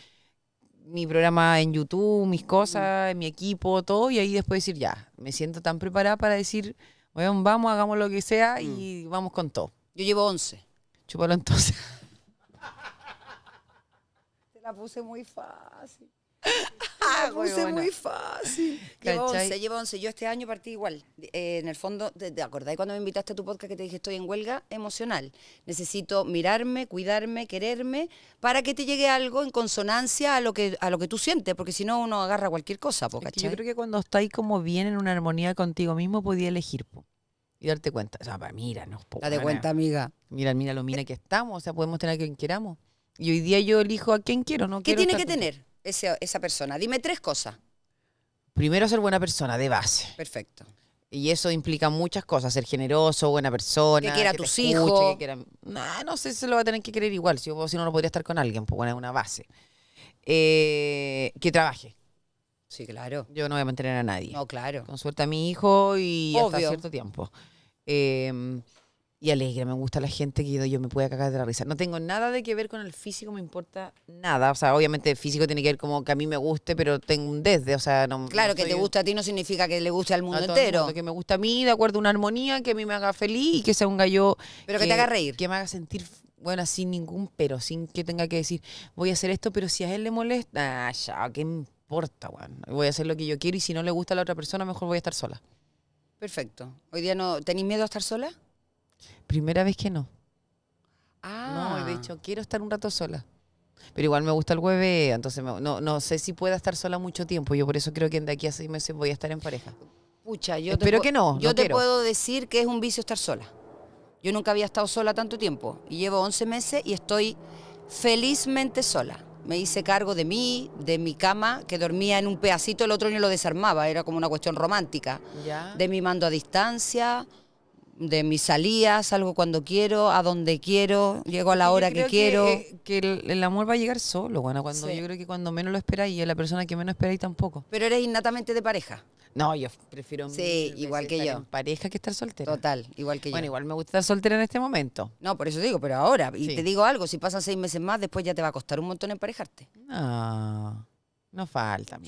mi programa en YouTube, mis cosas, mm. mi equipo, todo. Y ahí después decir, ya, me siento tan preparada para decir, bueno, vamos, hagamos lo que sea mm. y vamos con todo. Yo llevo 11. Chúpalo entonces. puse muy fácil. Ah, puse muy, fácil. Llevo 11, llevo 11. Yo este año partí igual. Eh, en el fondo, ¿te, acordáis cuando me invitaste a tu podcast que te dije estoy en huelga emocional? Necesito mirarme, cuidarme, quererme, para que te llegue algo en consonancia a lo que, a lo que tú sientes, porque si no uno agarra cualquier cosa. Po, yo creo que cuando estáis como bien en una armonía contigo mismo, podía elegir. y darte cuenta. O sea, mira, no. Date cuenta, amiga. Mira, mira lo mina que estamos. O sea, podemos tener a quien queramos. Y hoy día yo elijo a quien quiero, ¿no? ¿Qué tiene que tener esa persona? Dime tres cosas. Primero, ser buena persona, de base. Perfecto. Y eso implica muchas cosas, ser generoso, buena persona. Que quiera a tus hijos. Quiera... no sé se lo va a tener que querer igual, si, si no, no podría estar con alguien, pues bueno, es una base. Eh, que trabaje. Sí, claro. Yo no voy a mantener a nadie. No, claro. Con suerte a mi hijo y hasta cierto tiempo. Em, y alegre. Me gusta la gente que yo, me pueda cagar de la risa. No tengo nada de que ver con el físico, me importa nada. O sea, obviamente el físico tiene que ver como que a mí me guste, pero tengo un desde. O sea, no. Claro, que te gusta a ti no significa que le guste al mundo entero. que me gusta a mí, de acuerdo a una armonía, que a mí me haga feliz y que sea un gallo. Pero que, te haga eh, reír. Que me haga sentir. Bueno, sin ningún pero, sin que tenga que decir, voy a hacer esto, pero si a él le molesta, ah, ya, ¿qué importa, bueno Voy a hacer lo que yo quiero y si no le gusta a la otra persona, mejor voy a estar sola. Perfecto. Hoy día no. ¿Tenéis miedo a estar sola? Primera vez que no. Ah. No, he ah. dicho, quiero estar un rato sola. Pero igual me gusta el hueve, entonces no, sé si pueda estar sola mucho tiempo. Yo por eso creo que de aquí a seis meses voy a estar en pareja. Pucha, yo que no. Yo te puedo decir que es un vicio estar sola. Yo nunca había estado sola tanto tiempo. Y llevo 11 meses y estoy felizmente sola. Me hice cargo de mí, de mi cama, que dormía en un pedacito, el otro ni lo desarmaba, era como una cuestión romántica. ¿Ya? De mi mando a distancia, de mis salidas, salgo cuando quiero, a donde quiero, llego a la hora que, quiero. Eh, que, el, amor va a llegar solo, bueno, cuando yo creo que cuando menos lo esperáis y la persona que menos esperáis tampoco. Pero eres innatamente de pareja. No, yo prefiero sí, igual que yo. pareja que estar soltera. Total, igual que yo. Bueno, igual me gusta estar soltera en este momento. No, por eso digo, pero ahora, y te digo algo, si pasan seis meses más, después ya te va a costar un montón emparejarte. No. Ah. No falta.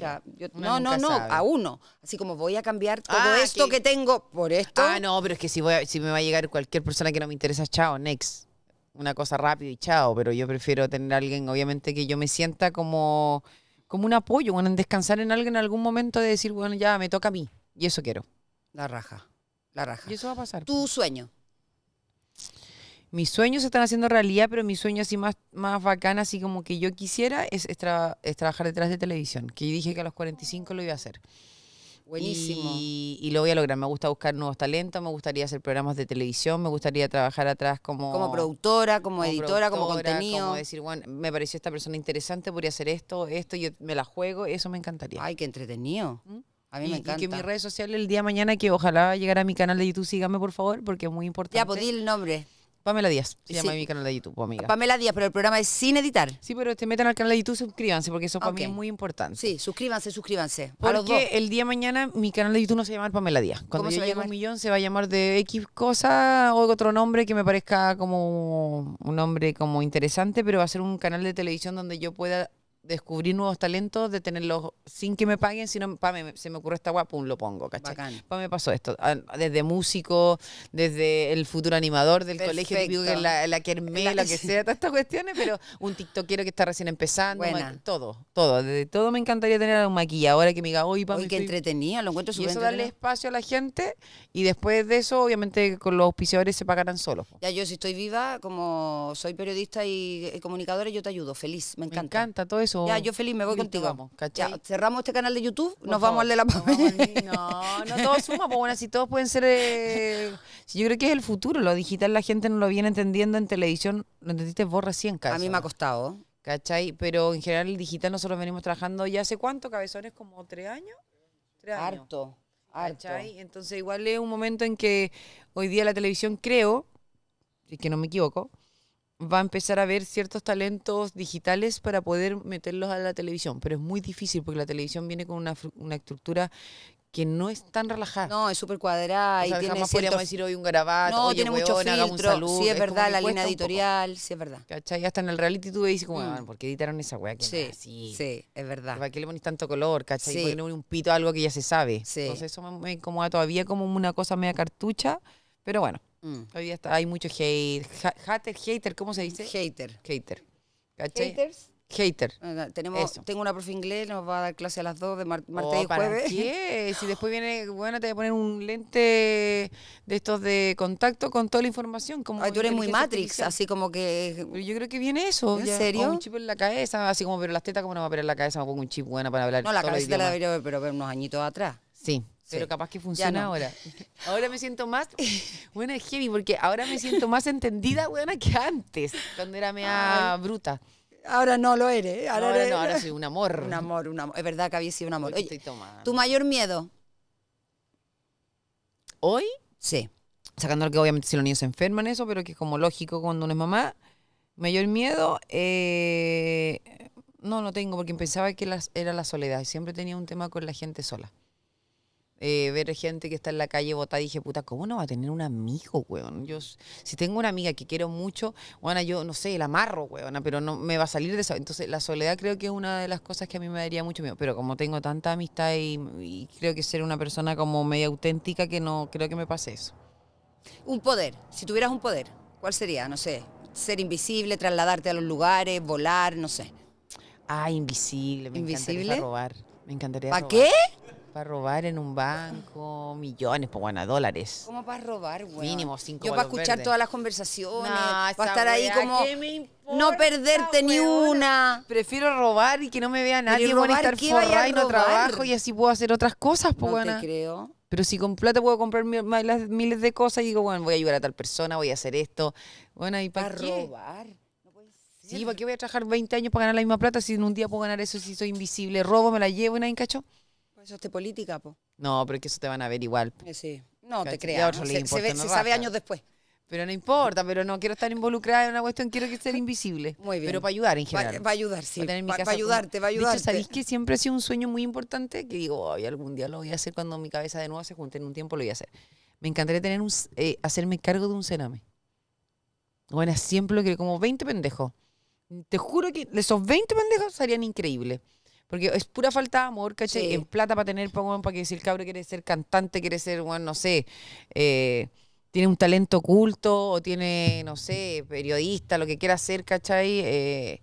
no, no, no, a uno. Así como voy a cambiar todo ah, esto que... tengo por esto. Ah, no, pero es que si, voy si me va a llegar cualquier persona que no me interesa, chao, next. Una cosa rápido y chao, pero yo prefiero tener a alguien, obviamente, que yo me sienta como, como un apoyo, bueno, en descansar en alguien en algún momento de decir, bueno, ya me toca a mí. Y eso quiero. La raja, la raja. Y eso va a pasar. Tu sueño mis sueños se están haciendo realidad, pero mi sueño así más, más bacán, así como que yo quisiera, es, es, trabajar detrás de televisión, que yo dije que a los 45 lo iba a hacer. Buenísimo. Y, lo voy a lograr. Me gusta buscar nuevos talentos, me gustaría hacer programas de televisión, me gustaría trabajar atrás como... Como productora, como, editora, como contenido. Como decir, bueno, me pareció esta persona interesante, podría hacer esto, esto, yo me la juego, eso me encantaría. Ay, qué entretenido. ¿Mm? A mí me encanta. Y que mis redes sociales el día de mañana, que ojalá llegara a mi canal de YouTube, síganme por favor, porque es muy importante. Ya, pues, podí el nombre. Pamela Díaz, se llama mi canal de YouTube, amiga. Pamela Díaz, pero el programa es sin editar. Sí, pero te metan al canal de YouTube, suscríbanse, porque eso para mí es muy importante. Sí, suscríbanse, suscríbanse. Porque el día de mañana mi canal de YouTube no se va a llamar Pamela Díaz. Cuando llegue a un millón se va a llamar de X cosa o otro nombre que me parezca como un nombre como interesante, pero va a ser un canal de televisión donde yo pueda descubrir nuevos talentos, de tenerlos sin que me paguen, sino, pa, me, se me ocurre esta guapa, pum, lo pongo, ¿cachai? Bacán. me pasó esto, ah, desde músico, desde el futuro animador del colegio, la, la la... lo que sea, todas estas cuestiones, pero un tiktokero que está recién empezando, bueno todo, todo, desde todo me encantaría tener a un maquilla, ahora que me diga, oye, pa, que entretenía, lo encuentro Y eso darle espacio a la gente, y después de eso, obviamente, con los auspiciadores se pagarán solos. Ya, yo si estoy viva, como soy periodista y, y eh, comunicadora, yo te ayudo, feliz, me encanta. Me encanta, todo eso ya, yo feliz, me voy contigo. cerramos este canal de YouTube, nos vamos al de la pandemia No, no, todos suman pues, bueno, si todos pueden ser. Eh, yo creo que es el futuro, lo digital la gente no lo viene entendiendo en televisión, lo entendiste vos recién, ¿cachai? A mí me ha costado. ¿cachai? Pero en general el digital nosotros venimos trabajando ya hace cuánto, cabezones, como tres años. harto, años? harto. ¿cachai? Entonces igual es un momento en que hoy día la televisión creo, y que no me equivoco, va a empezar a ver ciertos talentos digitales para poder meterlos a la televisión, pero es muy difícil porque la televisión viene con una, una estructura que no es tan relajada. No, es súper cuadrada y tiene jamás podríamos decir hoy un grabado, no, oye, tiene un saludo. Sí, es, verdad, la línea editorial, sí, es verdad. ¿Cachai? Hasta en el reality tú veis como, mm. ah, ¿por qué editaron esa weá? Sí, sí, sí, es verdad. ¿Para qué le pones tanto color, cachai? ¿Por un pito algo que ya se sabe? Entonces eso me incomoda todavía como una cosa media cartucha, pero bueno. Mm. Hoy hay mucho hate. hater, hater, ¿cómo se dice? Hater. Hater. Haters. Hater. Ah, tenemos, tengo una profe inglés, nos va a dar clase a las 2 de oh, martes y jueves. ¿Qué? Si después viene, bueno, te voy a poner un lente de estos de contacto con toda la información. Como Ay, tú eres muy Matrix, así como que. Yo creo que viene eso. ¿En ya? serio? un chip en la cabeza, así como, pero las tetas, ¿cómo no va a perder la cabeza? Me pongo un chip buena para hablar. No, la cabeza la debería ver, pero unos añitos atrás. Sí, pero capaz que funciona ahora. Ahora me siento más, buena es heavy, porque ahora me siento más entendida, buena que antes, cuando era mea bruta. Ahora no lo eres. ¿eh? Ahora, no, ahora, No, ahora soy un amor. Un amor, un amor. Es verdad que había sido un amor. ¿Tu mayor miedo? ¿Hoy? Sí. Sacando que obviamente si los niños se enferman eso, pero que es como lógico cuando uno es mamá. Mayor miedo, eh, no, no tengo, porque pensaba que era la soledad. Siempre tenía un tema con la gente sola. Eh, ver gente que está en la calle botada, dije, puta, ¿cómo no va a tener un amigo, weón? Yo, si tengo una amiga que quiero mucho, bueno, yo no sé, la amarro, weón, pero no me va a salir de esa. Entonces, la soledad creo que es una de las cosas que a mí me daría mucho miedo. Pero como tengo tanta amistad y, creo que ser una persona como media auténtica, que no creo que me pase eso. Un poder, si tuvieras un poder, ¿cuál sería? No sé, ser invisible, trasladarte a los lugares, volar, no sé. Ah, invisible, me ¿Invisible? encantaría robar. Me encantaría ¿Para qué? Para robar en un banco, millones, pues bueno, dólares. ¿Cómo para robar, güey? Mínimo cinco Yo para escuchar todas las conversaciones, para estar ahí como. No perderte ni una. Prefiero robar y que no me vea nadie. estar y no trabajo y así puedo hacer otras cosas, pues no creo. Pero si con plata puedo comprar miles de cosas y digo, bueno, voy a ayudar a tal persona, voy a hacer esto. Bueno, ¿y para, ¿Para qué? robar? Sí, ¿para qué voy a trabajar 20 años para ganar la misma plata si en un día puedo ganar eso si soy invisible? Robo, me la llevo y nadie cachó. Pues eso es de política, po. No, pero es que eso te van a ver igual. Eh, sí. No, te creas. Se, sabe años después. Pero no importa, pero no quiero estar involucrada en una cuestión, quiero que sea invisible. Muy bien. Pero para ayudar en general. Para ayudar, sí. Para va a ayudarte, para ayudarte. ¿sabéis que siempre ha sido un sueño muy importante? Que digo, hoy algún día lo voy a hacer cuando mi cabeza de nuevo se junte en un tiempo, lo voy a hacer. Me encantaría tener eh, hacerme cargo de un cename. Bueno, siempre lo como 20 pendejos. Te juro que esos 20 pendejos serían increíbles. Porque es pura falta de amor, ¿cachai? En plata para tener, para, pues, para que si el cabro quiere ser cantante, quiere ser, bueno, no sé, eh, tiene un talento oculto o tiene, no sé, periodista, lo que quiera ser, ¿cachai? Eh,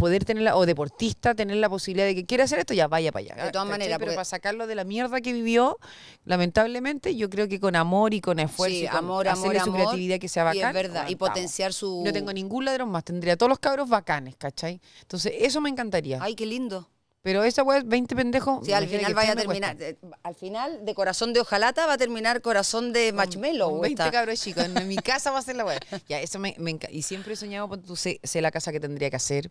poder tenerla o deportista tener la posibilidad de que quiera hacer esto, ya vaya para allá. De todas maneras, pero para sacarlo de la mierda que vivió, lamentablemente, yo creo que con amor y con esfuerzo, sí, con amor, hacerle su creatividad que sea bacán. Y es verdad, y potenciar su No tengo ningún ladrón más, tendría todos los cabros bacanes, ¿cachai? Entonces, eso me encantaría. Ay, qué lindo. Pero esa web 20 pendejos. Sí, al final vaya a terminar. Eh, al final, de corazón de ojalata va a terminar corazón de marshmallow. 20 cabros chicos. En mi casa va a ser la web. ya, eso me, me Y siempre he soñado, tú sé, la casa que tendría que hacer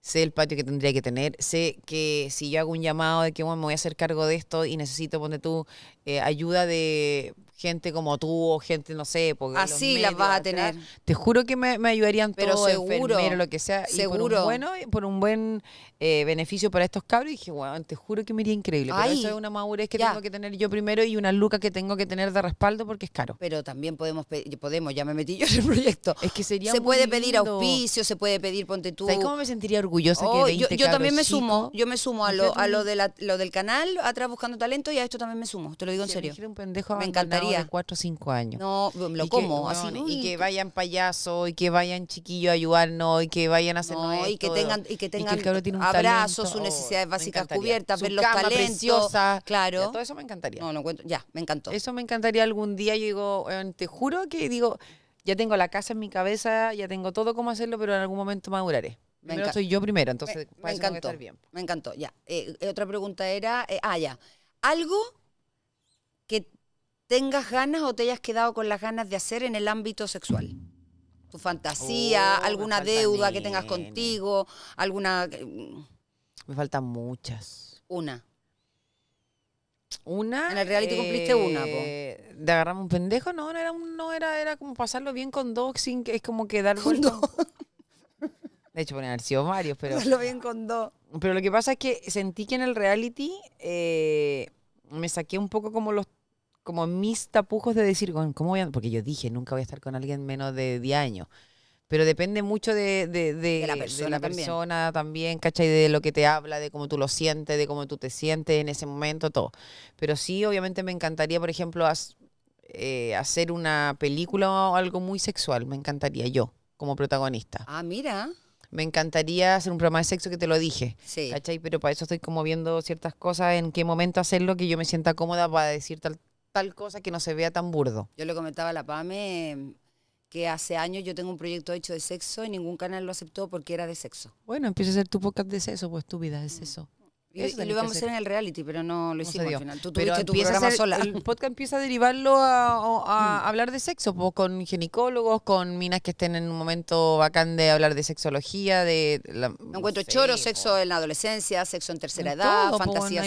sé el patio que tendría que tener, sé que si yo hago un llamado de que me voy a hacer cargo de esto y necesito, ponte tú, eh, ayuda de gente como tú o gente, no sé, porque así las vas a tener. Te juro que me, ayudarían pero todos, seguro, lo que sea, seguro. Y por un buen eh, beneficio para estos cabros, y dije, bueno, te juro que me iría increíble, pero eso es una madurez que tengo que tener yo primero y una luca que tengo que tener de respaldo porque es caro. Pero también podemos podemos, ya me metí yo en el proyecto. Es que sería Se puede pedir auspicio, se puede pedir ponte tú. ¿Sabes cómo me sentiría orgullosa que 20 yo, yo también me sumo, yo me sumo a lo a lo de lo del canal, atrás buscando talento y a esto también me sumo, te lo digo en serio. me encantaría cuatro De o cinco años. No, lo y como, que, así. y que vayan payasos, y que vayan chiquillos a ayudarnos, y que vayan a hacer no, y que tengan Y que tengan abrazos, sus necesidades básicas cubiertas, ver los talentos. Claro. todo eso me encantaría. No, no cuento ya, me encantó. Eso me encantaría algún día. Yo digo, te juro que digo, ya tengo la casa en mi cabeza, ya tengo todo cómo hacerlo, pero en algún momento maduraré. Me primero soy yo primero, entonces me, encantó. bien. Me encantó, ya. Eh, eh, otra pregunta era, eh, ah, ya. Algo que tengas ganas o te hayas quedado con las ganas de hacer en el ámbito sexual. Tu fantasía, oh, alguna deuda que tengas contigo, alguna... Eh, me faltan muchas. Una. Una. En el reality cumpliste una, eh, ¿De agarramos un pendejo? No, no era un, no era, era como pasarlo bien con dos, sin que es como quedar con dos. De hecho, ponían sido Mario pero. Pasarlo bien con dos. Pero lo que pasa es que sentí que en el reality eh, me saqué un poco como los como mis tapujos de decir, ¿cómo voy a...? Porque yo dije, nunca voy a estar con alguien menos de 10 años. Pero depende mucho de, de, la, persona, también. ¿cachai? De lo que te habla, de cómo tú lo sientes, de cómo tú te sientes en ese momento, todo. Pero sí, obviamente me encantaría, por ejemplo, eh, hacer una película o algo muy sexual. Me encantaría yo, como protagonista. Ah, mira me encantaría hacer un programa de sexo que te lo dije. Sí. ¿Cachai? Pero para eso estoy como viendo ciertas cosas, en qué momento hacerlo, que yo me sienta cómoda para decir tal, tal cosa que no se vea tan burdo. Yo le comentaba a la PAME que hace años yo tengo un proyecto hecho de sexo y ningún canal lo aceptó porque era de sexo. Bueno, empieza a ser tu podcast de sexo, pues tu vida es sexo. Y, lo íbamos a hacer en el reality, pero no lo hicimos al final. pero tu sola. El podcast empieza a derivarlo a, mm. hablar de sexo, con ginecólogos, con minas que estén en un momento bacán de hablar de sexología, de... La, encuentro choro, sexo en la adolescencia, sexo en tercera edad, fantasía fantasías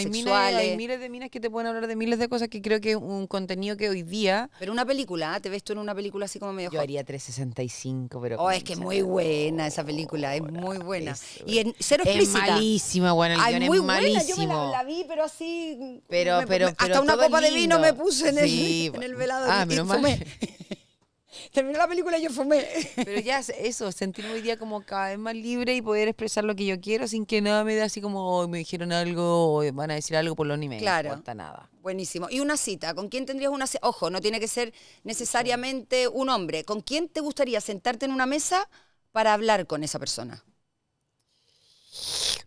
hay miles de minas que te pueden hablar de miles de cosas que creo que un contenido que hoy día... Pero una película, ¿ah? ¿te ves tú en una película así como medio Yo haría 365, pero... Oh, es que muy buena esa película, es muy buena. y en cero explícita. Es malísima, bueno, muy yo la, vi, pero así. Mm, pero, hasta una copa de vino me puse en, el, en el velado. Ah, menos Terminó la película y yo fumé. Pero ya eso, sentirme hoy día como cada vez más libre y poder expresar lo que yo quiero sin que nada me dé así como me dijeron algo o van a decir algo por los ni me claro. importa nada. Buenísimo. Y una cita, ¿con quién tendrías una Ojo, no tiene que ser necesariamente un hombre. ¿Con quién te gustaría sentarte en una mesa para hablar con esa persona?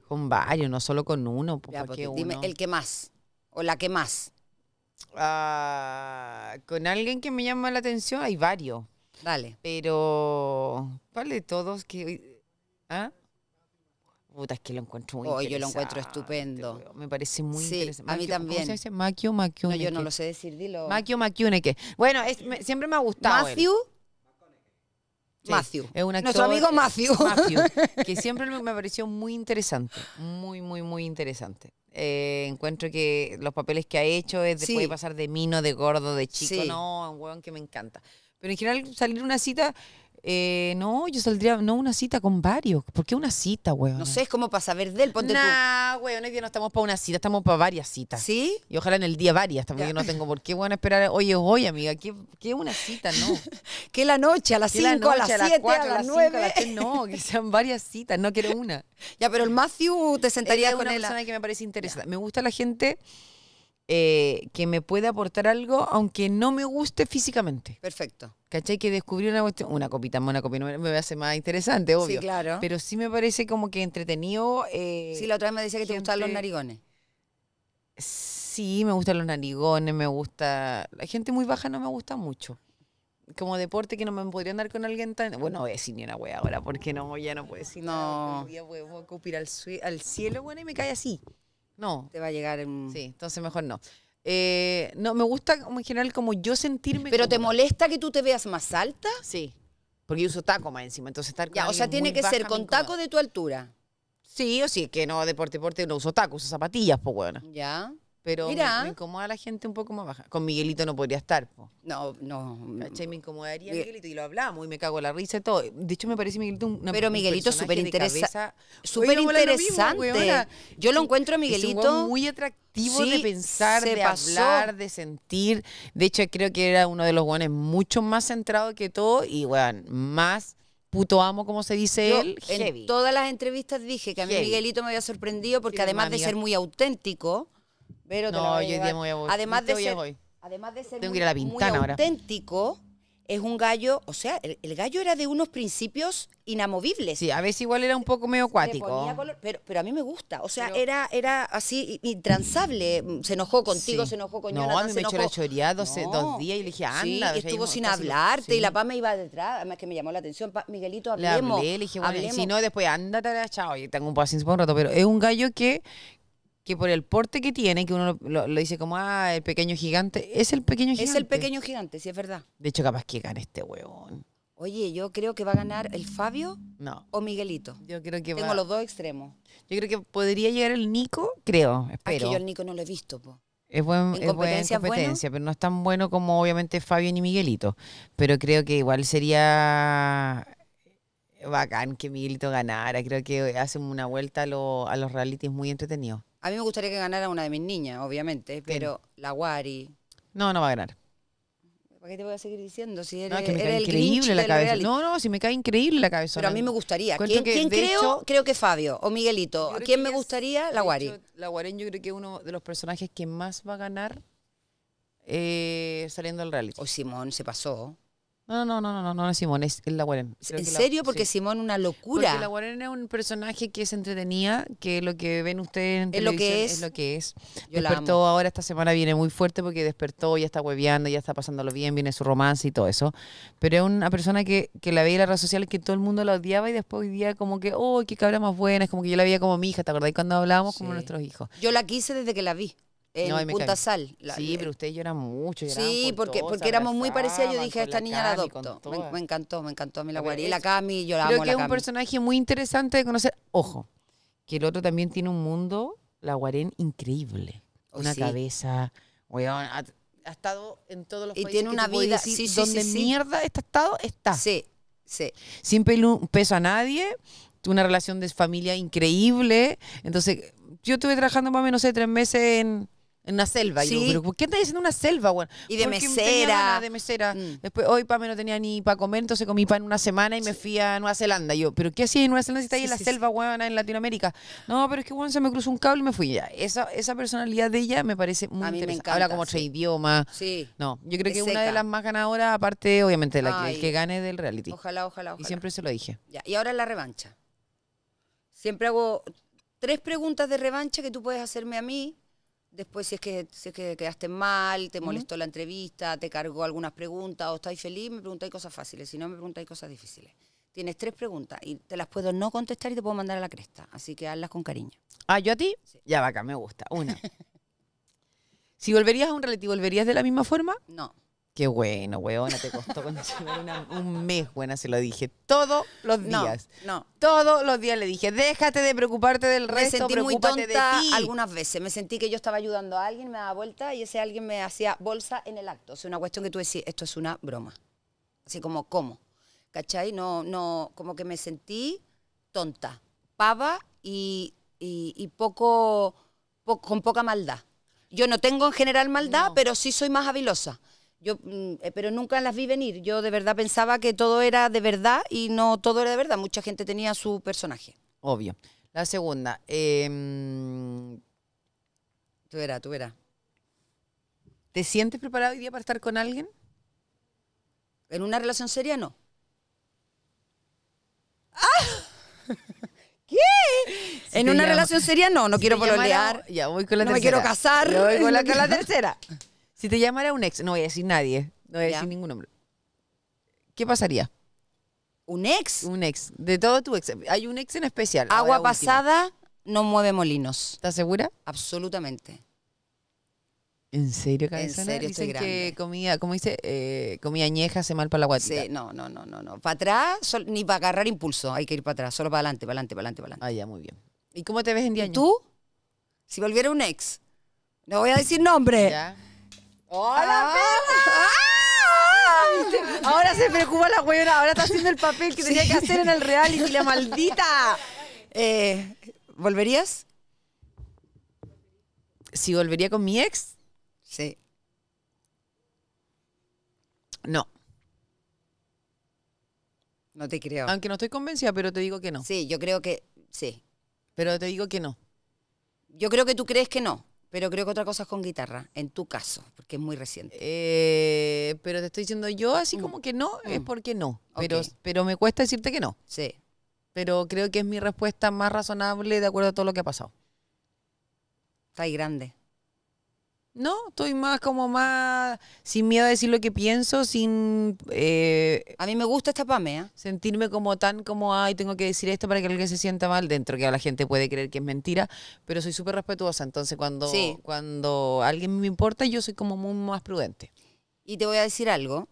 Con varios, no solo con uno. porque pues, pues, uno? Dime, ¿el que más? ¿O la que más? Ah, con alguien que me llama la atención, hay varios. Dale. Pero, ¿cuál de todos que... ¿Ah? Puta, es que lo encuentro muy oh, Yo lo encuentro estupendo. Me parece muy interesante. Sí, a mí también. ¿Cómo se dice? No, yo no lo sé decir, dilo. Macio ¿qué Bueno, es, siempre me ha gustado. Matthew... Sí, Nuestro amigo Matthew. Que siempre me pareció muy interesante. Muy, muy, muy interesante. Eh, encuentro que los papeles que ha hecho es de, pasar de mino, de gordo, de chico. No, un hueón que me encanta. Pero en general, salir una cita eh, no, yo saldría, no una cita con varios. ¿Por qué una cita, weón? No sé, es como para saber del él. Ponte nah, weón, hoy día no estamos para una cita, estamos para varias citas. ¿Sí? Y ojalá en el día varias, también yo no tengo por qué, weón, esperar. Oye, hoy, amiga, ¿qué, qué una cita? No. que la noche, a las 5, a las 7, a, las 9. A no, que sean varias citas, no quiero una. ya, pero el Matthew te sentaría Él es con una persona que me parece interesante. Me gusta la gente eh, que me puede aportar algo, aunque no me guste físicamente. Perfecto. ¿Cachai? Que descubrí una cuestión, una copita una copita me hace más interesante, obvio. Sí, claro. Pero sí me parece como que entretenido. Eh, sí, la otra vez me decía que te gustan los narigones. Sí, me gustan los narigones, me gusta... La gente muy baja no me gusta mucho. Como deporte que no me podría andar con alguien tan... Bueno, voy a decir ni una wea ahora, porque no, ya no puedo decir No. Nada, voy a, voy al, al cielo, bueno, y me cae así. No. Te va a llegar Sí, entonces mejor no. Eh, no, me gusta en general como yo sentirme... ¿Pero te molesta que tú te veas más alta? Sí, porque yo uso taco más encima, entonces estar Ya, o sea, tiene que ser con taco de tu altura. Sí, o sí, que no, deporte, deporte, no uso taco, uso zapatillas, pues bueno. Ya pero Me, incomoda a la gente un poco más baja. Con Miguelito no podría estar. No, no. Me incomodaría Miguelito y lo hablamos y me cago la risa y todo. De hecho, me parece Miguelito una, pero Miguelito es súper interesa, interesante. Yo lo encuentro a Miguelito. muy atractivo de pensar, de hablar, de sentir. De hecho, creo que era uno de los guanes mucho más centrado que todo y, weón, más puto amo, como se dice él. En todas las entrevistas dije que a mí Miguelito me había sorprendido porque además de ser muy auténtico pero no, Además de, ser, además de ser muy, auténtico, es un gallo, o sea, el, gallo era de unos principios inamovibles. Sí, a veces igual era un poco medio acuático. pero, pero a mí me gusta, o sea, era, era así intransable. Se enojó contigo, se enojó con yo. No, a mí me echó la choría dos, días y le dije, anda. estuvo sin hablarte y la paz me iba detrás, además que me llamó la atención. Miguelito, hablemos. Le hablé, le dije, bueno, hablemos. si no, después anda, chao, y tengo un así por un rato, pero es un gallo que, que por el porte que tiene, que uno lo, dice como, ah, el pequeño gigante, es el pequeño gigante. Es el pequeño gigante, sí, es verdad. De hecho, capaz que gane este huevón. Oye, yo creo que va a ganar el Fabio o Miguelito. Yo creo que Tengo los dos extremos. Yo creo que podría llegar el Nico, creo, ah, espero. Es yo el Nico no lo he visto, Es competencia, pero no es tan bueno como obviamente Fabio ni Miguelito. Pero creo que igual sería bacán que Miguelito ganara. Creo que hacen una vuelta a, a los realities muy entretenidos. A mí me gustaría que ganara una de mis niñas, obviamente, pero la Guari... No, no va a ganar. ¿Para qué te voy a seguir diciendo? Si no, increíble la cabeza. No, no, si me cae increíble la cabeza. Pero a mí me gustaría. ¿Quién, creo? creo que Fabio o Miguelito. ¿A quién me gustaría? La Guari. la Guari yo creo que es uno de los personajes que más va a ganar eh, saliendo al reality. O Simón se pasó. No, no, no, no, no, no es Simón, es, la Warren. ¿En serio? Porque Simón una locura. Porque la Warren es un personaje que se entretenía, que lo que ven ustedes en es lo que es. lo que es. despertó ahora esta semana viene muy fuerte porque despertó, ya está hueveando, ya está pasándolo bien, viene su romance y todo eso. Pero es una persona que, la veía en las redes sociales que todo el mundo la odiaba y después hoy día como que, oh, qué cabra más buena, es como que yo la veía como mi hija, ¿te Y cuando hablábamos como nuestros hijos? Yo la quise desde que la vi en Punta Sal. sí, pero usted llora mucho. Sí, porque, porque éramos muy parecidas. Yo dije, esta niña la adopto. Me, encantó, me encantó a mí la guarí. La Cami, yo la Creo que es un personaje muy interesante de conocer. Ojo, que el otro también tiene un mundo, la Guarén, increíble. Oh, una cabeza, weón, ha, estado en todos los países. Y tiene una vida, decir, donde mierda está estado, está. Sí, sí. Sin peso a nadie, una relación de familia increíble. Entonces, yo estuve trabajando más o menos, de tres meses en en una selva. yo, ¿pero qué estás diciendo? una selva, güey? Y de mesera. de mesera. Mm. Después, hoy Pame no tenía ni para comer, entonces comí pan una semana y me fui a Nueva Zelanda. yo, ¿pero qué hacía en Nueva Zelanda si está en la selva, weón, en Latinoamérica? No, pero es que, bueno, se me cruzó un cable y me fui. Ya, esa, esa personalidad de ella me parece muy interesante. Habla como tres idiomas. Sí. No, yo creo que es una de las más ganadoras, aparte, obviamente, la que, el que gane del reality. Ojalá, ojalá, ojalá. Y siempre se lo dije. Y ahora la revancha. Siempre hago tres preguntas de revancha que tú puedes hacerme a mí Después, si es que, si que quedaste mal, te molestó la entrevista, te cargó algunas preguntas o estáis feliz, me preguntáis cosas fáciles, si no me preguntáis cosas difíciles. Tienes tres preguntas y te las puedo no contestar y te puedo mandar a la cresta, así que hazlas con cariño. Ah, yo a ti, ya va acá me gusta. Una. si volverías a un relativo, ¿volverías de la misma forma? No. Qué bueno, weona, te costó una, un mes, buena, se lo dije. Todos los días. No, no. Todos los días le dije, déjate de preocuparte del resto, me sentí muy tonta Algunas veces me sentí que yo estaba ayudando a alguien, me daba vuelta y ese alguien me hacía bolsa en el acto. O sea, una cuestión que tú decís, esto es una broma. Así como, ¿cómo? ¿Cachai? No, no, como que me sentí tonta, pava y, y, poco, con poca maldad. Yo no tengo en general maldad, pero sí soy más habilosa. Yo, mm, eh, pero nunca las vi venir. Yo de verdad pensaba que todo era de verdad y no todo era de verdad. Mucha gente tenía su personaje. Obvio. La segunda. Em, tú verás, tú verás. ¿Te sientes preparado hoy día para estar con alguien? En una relación seria, no. ¡Ah! ¿Qué? en una relación seria, no. No quiero pololear. Ya voy con la tercera. No me quiero casar. Yo voy con la tercera. Si te llamara un ex, no voy a decir nadie, no voy a decir ningún nombre. ¿Qué pasaría? ¿Un ex? Un ex, de todo tu ex. Hay un ex en especial. Agua pasada no mueve molinos. ¿Estás segura? Absolutamente. ¿En serio, En serio, estoy Dicen que comía, ¿cómo dice? Eh, comida añeja hace mal para la guatita. Sí, no, no, no, no. no. Para atrás, ni para agarrar impulso. Hay que ir para atrás, solo para adelante, para adelante, para adelante, para adelante. Ah, ya, muy bien. ¿Y cómo te ves en día? ¿Y tú? Si volviera un ex, no voy a decir nombre. Ya. ¡Hola, ah, Ahora se preocupa la güeyona ahora está haciendo el papel que tenía que hacer en el reality, la maldita. Eh, ¿Volverías? ¿Si volvería con mi ex? Sí. No. No te creo. Aunque no estoy convencida, pero te digo que no. Sí, yo creo que sí. Pero te digo que no. Yo creo que tú crees que no. Pero creo que otra cosa es con guitarra, en tu caso, porque es muy reciente. Eh, pero te estoy diciendo yo así mm. como que no, es mm. porque no. Pero, pero me cuesta decirte que no. Sí. Pero creo que es mi respuesta más razonable de acuerdo a todo lo que ha pasado. Está ahí grande. No, estoy más como más sin miedo a decir lo que pienso, sin... Eh, a mí me gusta esta pamea. ¿eh? Sentirme como tan como, ay, tengo que decir esto para que alguien se sienta mal dentro, que a la gente puede creer que es mentira, pero soy súper respetuosa, entonces cuando, cuando alguien me importa yo soy como muy más prudente. Y te voy a decir algo,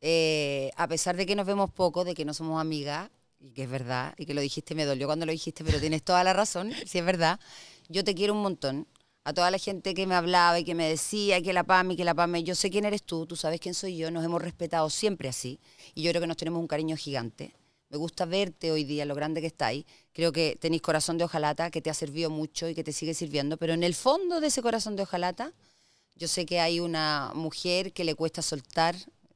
eh, a pesar de que nos vemos poco, de que no somos amigas, y que es verdad, y que lo dijiste, me dolió cuando lo dijiste, pero tienes toda la razón, si es verdad, yo te quiero un montón a toda la gente que me hablaba y que me decía que la PAMI, que la pame. yo sé quién eres tú, tú sabes quién soy yo, nos hemos respetado siempre así y yo creo que nos tenemos un cariño gigante. Me gusta verte hoy día, lo grande que estáis. Creo que tenéis corazón de ojalata que te ha servido mucho y que te sigue sirviendo, pero en el fondo de ese corazón de ojalata, yo sé que hay una mujer que le cuesta soltar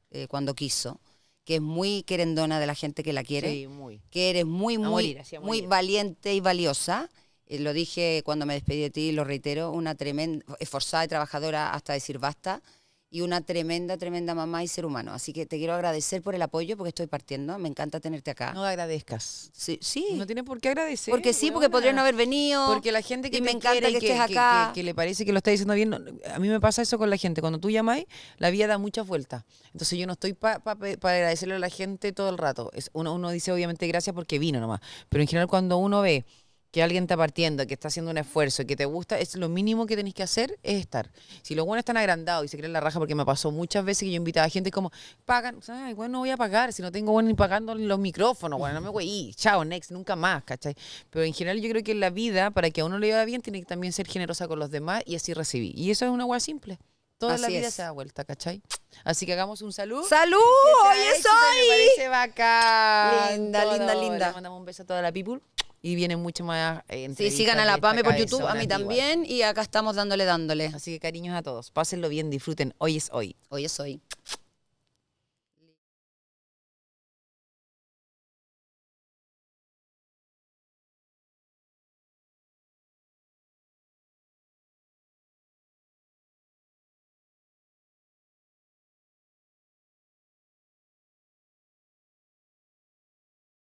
eh, cuando quiso, que es muy querendona de la gente que la quiere, que eres muy, muy, muy valiente y valiosa eh, lo dije cuando me despedí de ti, lo reitero, una tremenda, esforzada y trabajadora hasta decir basta, y una tremenda, tremenda mamá y ser humano. Así que te quiero agradecer por el apoyo porque estoy partiendo, me encanta tenerte acá. No agradezcas. Sí, sí. No tiene por qué agradecer. Porque sí, porque podría no haber venido. Porque la gente que me encanta que, estés acá. Que, le parece que lo está diciendo bien, a mí me pasa eso con la gente. Cuando tú llamáis, la vida da muchas vueltas. Entonces yo no estoy para agradecerle a la gente todo el rato. uno, uno dice obviamente gracias porque vino nomás. Pero en general cuando uno ve que alguien está partiendo, que está haciendo un esfuerzo, que te gusta, es lo mínimo que tenéis que hacer es estar. Si los buenos están agrandados y se creen la raja, porque me pasó muchas veces que yo invitaba a gente como, pagan, ay, bueno, no voy a pagar, si no tengo bueno ni pagando los micrófonos, bueno, no me voy, chao, next, nunca más, ¿cachai? Pero en general yo creo que la vida, para que a uno le vaya bien, tiene que también ser generosa con los demás y así recibir. Y eso es una agua simple. Toda la vida se da vuelta, ¿cachai? Así que hagamos un salud. ¡Salud! ¡Hoy es hoy! Me parece bacán. Linda, linda, linda. Le mandamos un beso a toda la people y vienen mucho más. Eh, sí, sigan a la PAME por YouTube, a mí también, y acá estamos dándole, dándole. Así que cariños a todos, pásenlo bien, disfruten. Hoy es hoy. Hoy es hoy.